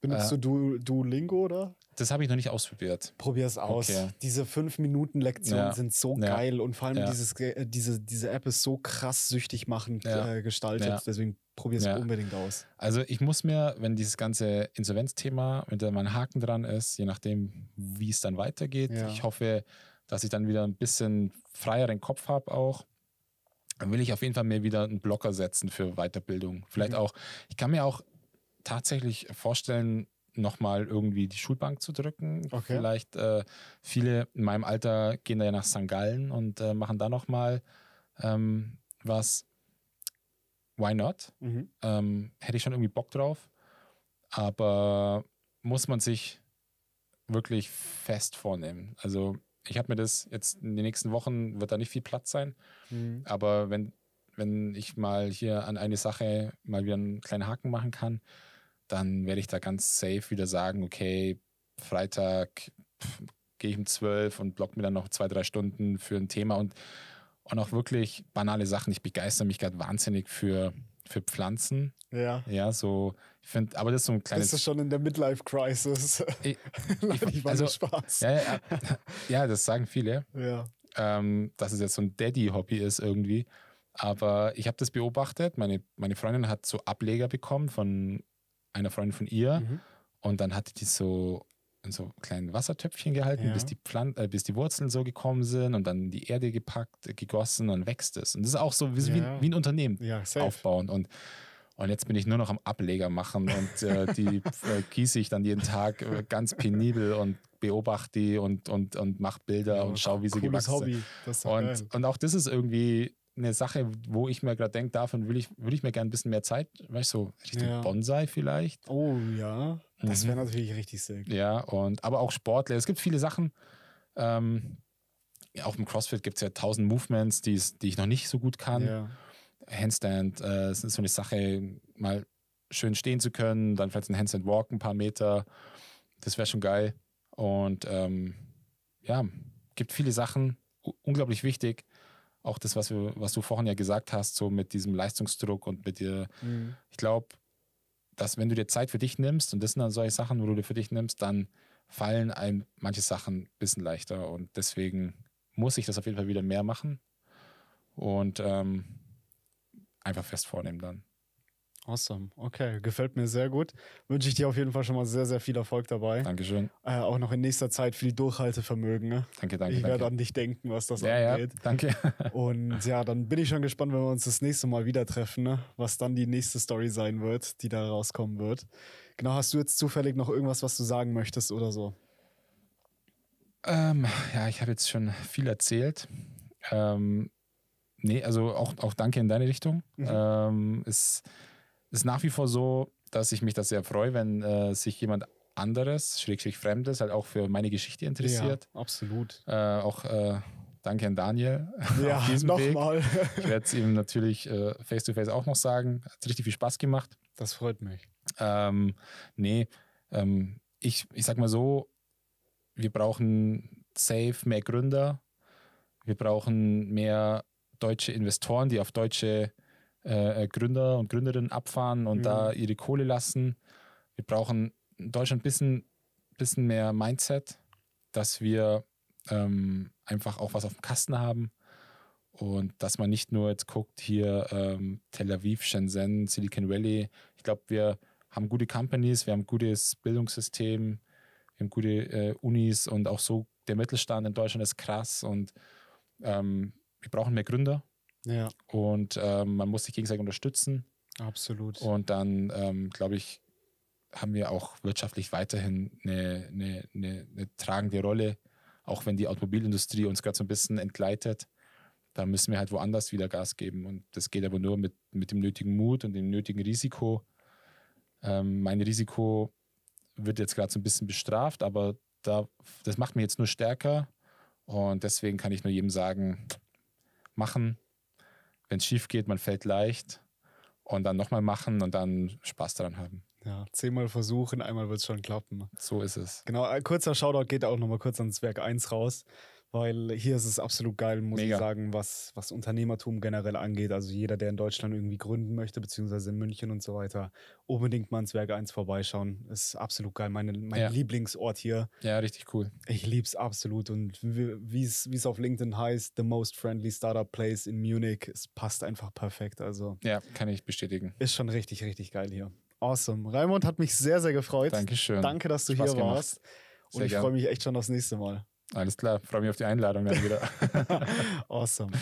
Benutzt äh, du Duolingo, oder? Das habe ich noch nicht ausprobiert. Probier es aus. Okay. Diese 5-Minuten-Lektionen ja. sind so ja. geil und vor allem dieses, äh, diese, diese App ist so krass süchtig machend äh, gestaltet. Deswegen probier es unbedingt aus. Also ich muss mir, wenn dieses ganze Insolvenzthema, wenn da mein Haken dran ist, je nachdem, wie es dann weitergeht, ich hoffe, dass ich dann wieder ein bisschen freieren Kopf habe auch. Dann will ich auf jeden Fall mir wieder einen Blocker setzen für Weiterbildung. Vielleicht mhm. auch, ich kann mir auch tatsächlich vorstellen, nochmal irgendwie die Schulbank zu drücken. Okay. Vielleicht äh, viele in meinem Alter gehen da ja nach St. Gallen und äh, machen da nochmal ähm, was. Why not? Mhm. Ähm, hätte ich schon irgendwie Bock drauf. Aber muss man sich wirklich fest vornehmen. Also ich habe mir das jetzt in den nächsten Wochen, wird da nicht viel Platz sein, mhm. aber wenn, wenn ich mal hier an eine Sache mal wieder einen kleinen Haken machen kann, dann werde ich da ganz safe wieder sagen, okay, Freitag gehe ich um 12 und block mir dann noch zwei, drei Stunden für ein Thema und, und auch wirklich banale Sachen. Ich begeister mich gerade wahnsinnig für, für Pflanzen. Ja. Ja, so ich finde, aber das ist so ein kleines. Das ist schon in der Midlife-Crisis. Ich, ich, also, Spaß. Ja, ja, ja, das sagen viele. Ja. Ähm, dass es jetzt so ein Daddy-Hobby ist irgendwie. Aber ich habe das beobachtet. Meine, meine Freundin hat so Ableger bekommen von einer Freundin von ihr. Mhm. Und dann hatte die so in so kleinen Wassertöpfchen gehalten, ja. bis, die Pflan äh, bis die Wurzeln so gekommen sind und dann die Erde gepackt, gegossen und wächst es. Und das ist auch so wie, ja. wie, wie ein Unternehmen ja, aufbauen. Und und jetzt bin ich nur noch am Ableger machen und äh, die äh, gieße ich dann jeden Tag äh, ganz penibel und beobachte die und, und, und mache Bilder ja, und schaue, wie sie gewachsen Hobby. sind. Das ist und, geil. und auch das ist irgendwie eine Sache, wo ich mir gerade denke, davon würde ich, würd ich mir gerne ein bisschen mehr Zeit, weißt du, so Richtung ja. Bonsai vielleicht. Oh ja, das wäre mhm. natürlich richtig sick. Ja, und aber auch Sportler. Es gibt viele Sachen, ähm, auch im CrossFit gibt es ja tausend Movements, die ich noch nicht so gut kann. Ja. Handstand, äh, ist so eine Sache, mal schön stehen zu können, dann vielleicht ein Handstand Walk ein paar Meter. Das wäre schon geil. Und ähm, ja, gibt viele Sachen, unglaublich wichtig. Auch das, was, wir, was du vorhin ja gesagt hast, so mit diesem Leistungsdruck und mit dir. Mhm. Ich glaube, dass wenn du dir Zeit für dich nimmst, und das sind dann solche Sachen, wo du dir für dich nimmst, dann fallen einem manche Sachen ein bisschen leichter. Und deswegen muss ich das auf jeden Fall wieder mehr machen. Und ähm, einfach fest vornehmen dann. Awesome. Okay, gefällt mir sehr gut. Wünsche ich dir auf jeden Fall schon mal sehr, sehr viel Erfolg dabei. Dankeschön. Äh, auch noch in nächster Zeit viel Durchhaltevermögen. Ne? Danke, danke. Ich werde an dich denken, was das ja, angeht. Ja, danke. Und ja, dann bin ich schon gespannt, wenn wir uns das nächste Mal wieder treffen, ne? was dann die nächste Story sein wird, die da rauskommen wird. Genau, hast du jetzt zufällig noch irgendwas, was du sagen möchtest oder so? Ähm, ja, ich habe jetzt schon viel erzählt. Ähm, nee, also auch, auch danke in deine Richtung. Mhm. Ähm, es ist nach wie vor so, dass ich mich das sehr freue, wenn äh, sich jemand anderes, schrägstrich Fremdes, halt auch für meine Geschichte interessiert. Ja, absolut. Äh, auch äh, danke an Daniel. Ja, nochmal. ich werde es ihm natürlich äh, face to face auch noch sagen. Hat richtig viel Spaß gemacht. Das freut mich. Ähm, nee, ähm, ich, ich sag mal so, wir brauchen safe mehr Gründer. Wir brauchen mehr deutsche Investoren, die auf deutsche äh, äh, Gründer und Gründerinnen abfahren und mhm. da ihre Kohle lassen. Wir brauchen in Deutschland ein bisschen, bisschen mehr Mindset, dass wir ähm, einfach auch was auf dem Kasten haben und dass man nicht nur jetzt guckt, hier ähm, Tel Aviv, Shenzhen, Silicon Valley. Ich glaube, wir haben gute Companies, wir haben ein gutes Bildungssystem, wir haben gute äh, Unis und auch so der Mittelstand in Deutschland ist krass und ähm, wir brauchen mehr Gründer. Ja. Und ähm, man muss sich gegenseitig unterstützen. Absolut. Und dann, ähm, glaube ich, haben wir auch wirtschaftlich weiterhin eine, eine, eine, eine tragende Rolle, auch wenn die Automobilindustrie uns gerade so ein bisschen entgleitet. Da müssen wir halt woanders wieder Gas geben. Und das geht aber nur mit, mit dem nötigen Mut und dem nötigen Risiko. Ähm, mein Risiko wird jetzt gerade so ein bisschen bestraft, aber da, das macht mich jetzt nur stärker. Und deswegen kann ich nur jedem sagen, machen. Wenn es schief geht, man fällt leicht und dann nochmal machen und dann Spaß daran haben. Ja, zehnmal versuchen, einmal wird es schon klappen. So ist es. Genau, ein kurzer Shoutout geht auch nochmal kurz ans Werk 1 raus. Weil hier ist es absolut geil, muss Mega. ich sagen, was, was Unternehmertum generell angeht. Also jeder, der in Deutschland irgendwie gründen möchte, beziehungsweise in München und so weiter, unbedingt mal ins Werk 1 vorbeischauen. Ist absolut geil. Meine, mein ja. Lieblingsort hier. Ja, richtig cool. Ich liebe es absolut. Und wie es auf LinkedIn heißt, the most friendly startup place in Munich. Es passt einfach perfekt. Also. Ja, kann ich bestätigen. Ist schon richtig, richtig geil hier. Awesome. Raimund hat mich sehr, sehr gefreut. Dankeschön. Danke, dass du Spaß hier warst. Gemacht. Sehr und ich freue mich echt schon aufs nächste Mal. Alles klar, freue mich auf die Einladung dann wieder. awesome.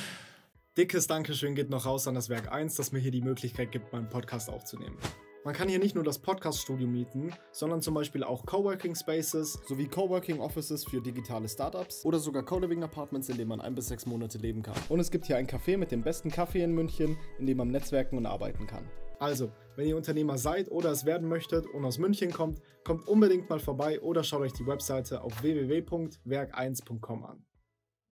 Dickes Dankeschön geht noch raus an das Werk 1, das mir hier die Möglichkeit gibt, meinen Podcast aufzunehmen. Man kann hier nicht nur das Podcast-Studio mieten, sondern zum Beispiel auch Coworking Spaces sowie Coworking Offices für digitale Startups oder sogar Co-Living Apartments, in denen man ein bis sechs Monate leben kann. Und es gibt hier ein Café mit dem besten Kaffee in München, in dem man netzwerken und arbeiten kann. Also, wenn ihr Unternehmer seid oder es werden möchtet und aus München kommt, kommt unbedingt mal vorbei oder schaut euch die Webseite auf www.werk1.com an.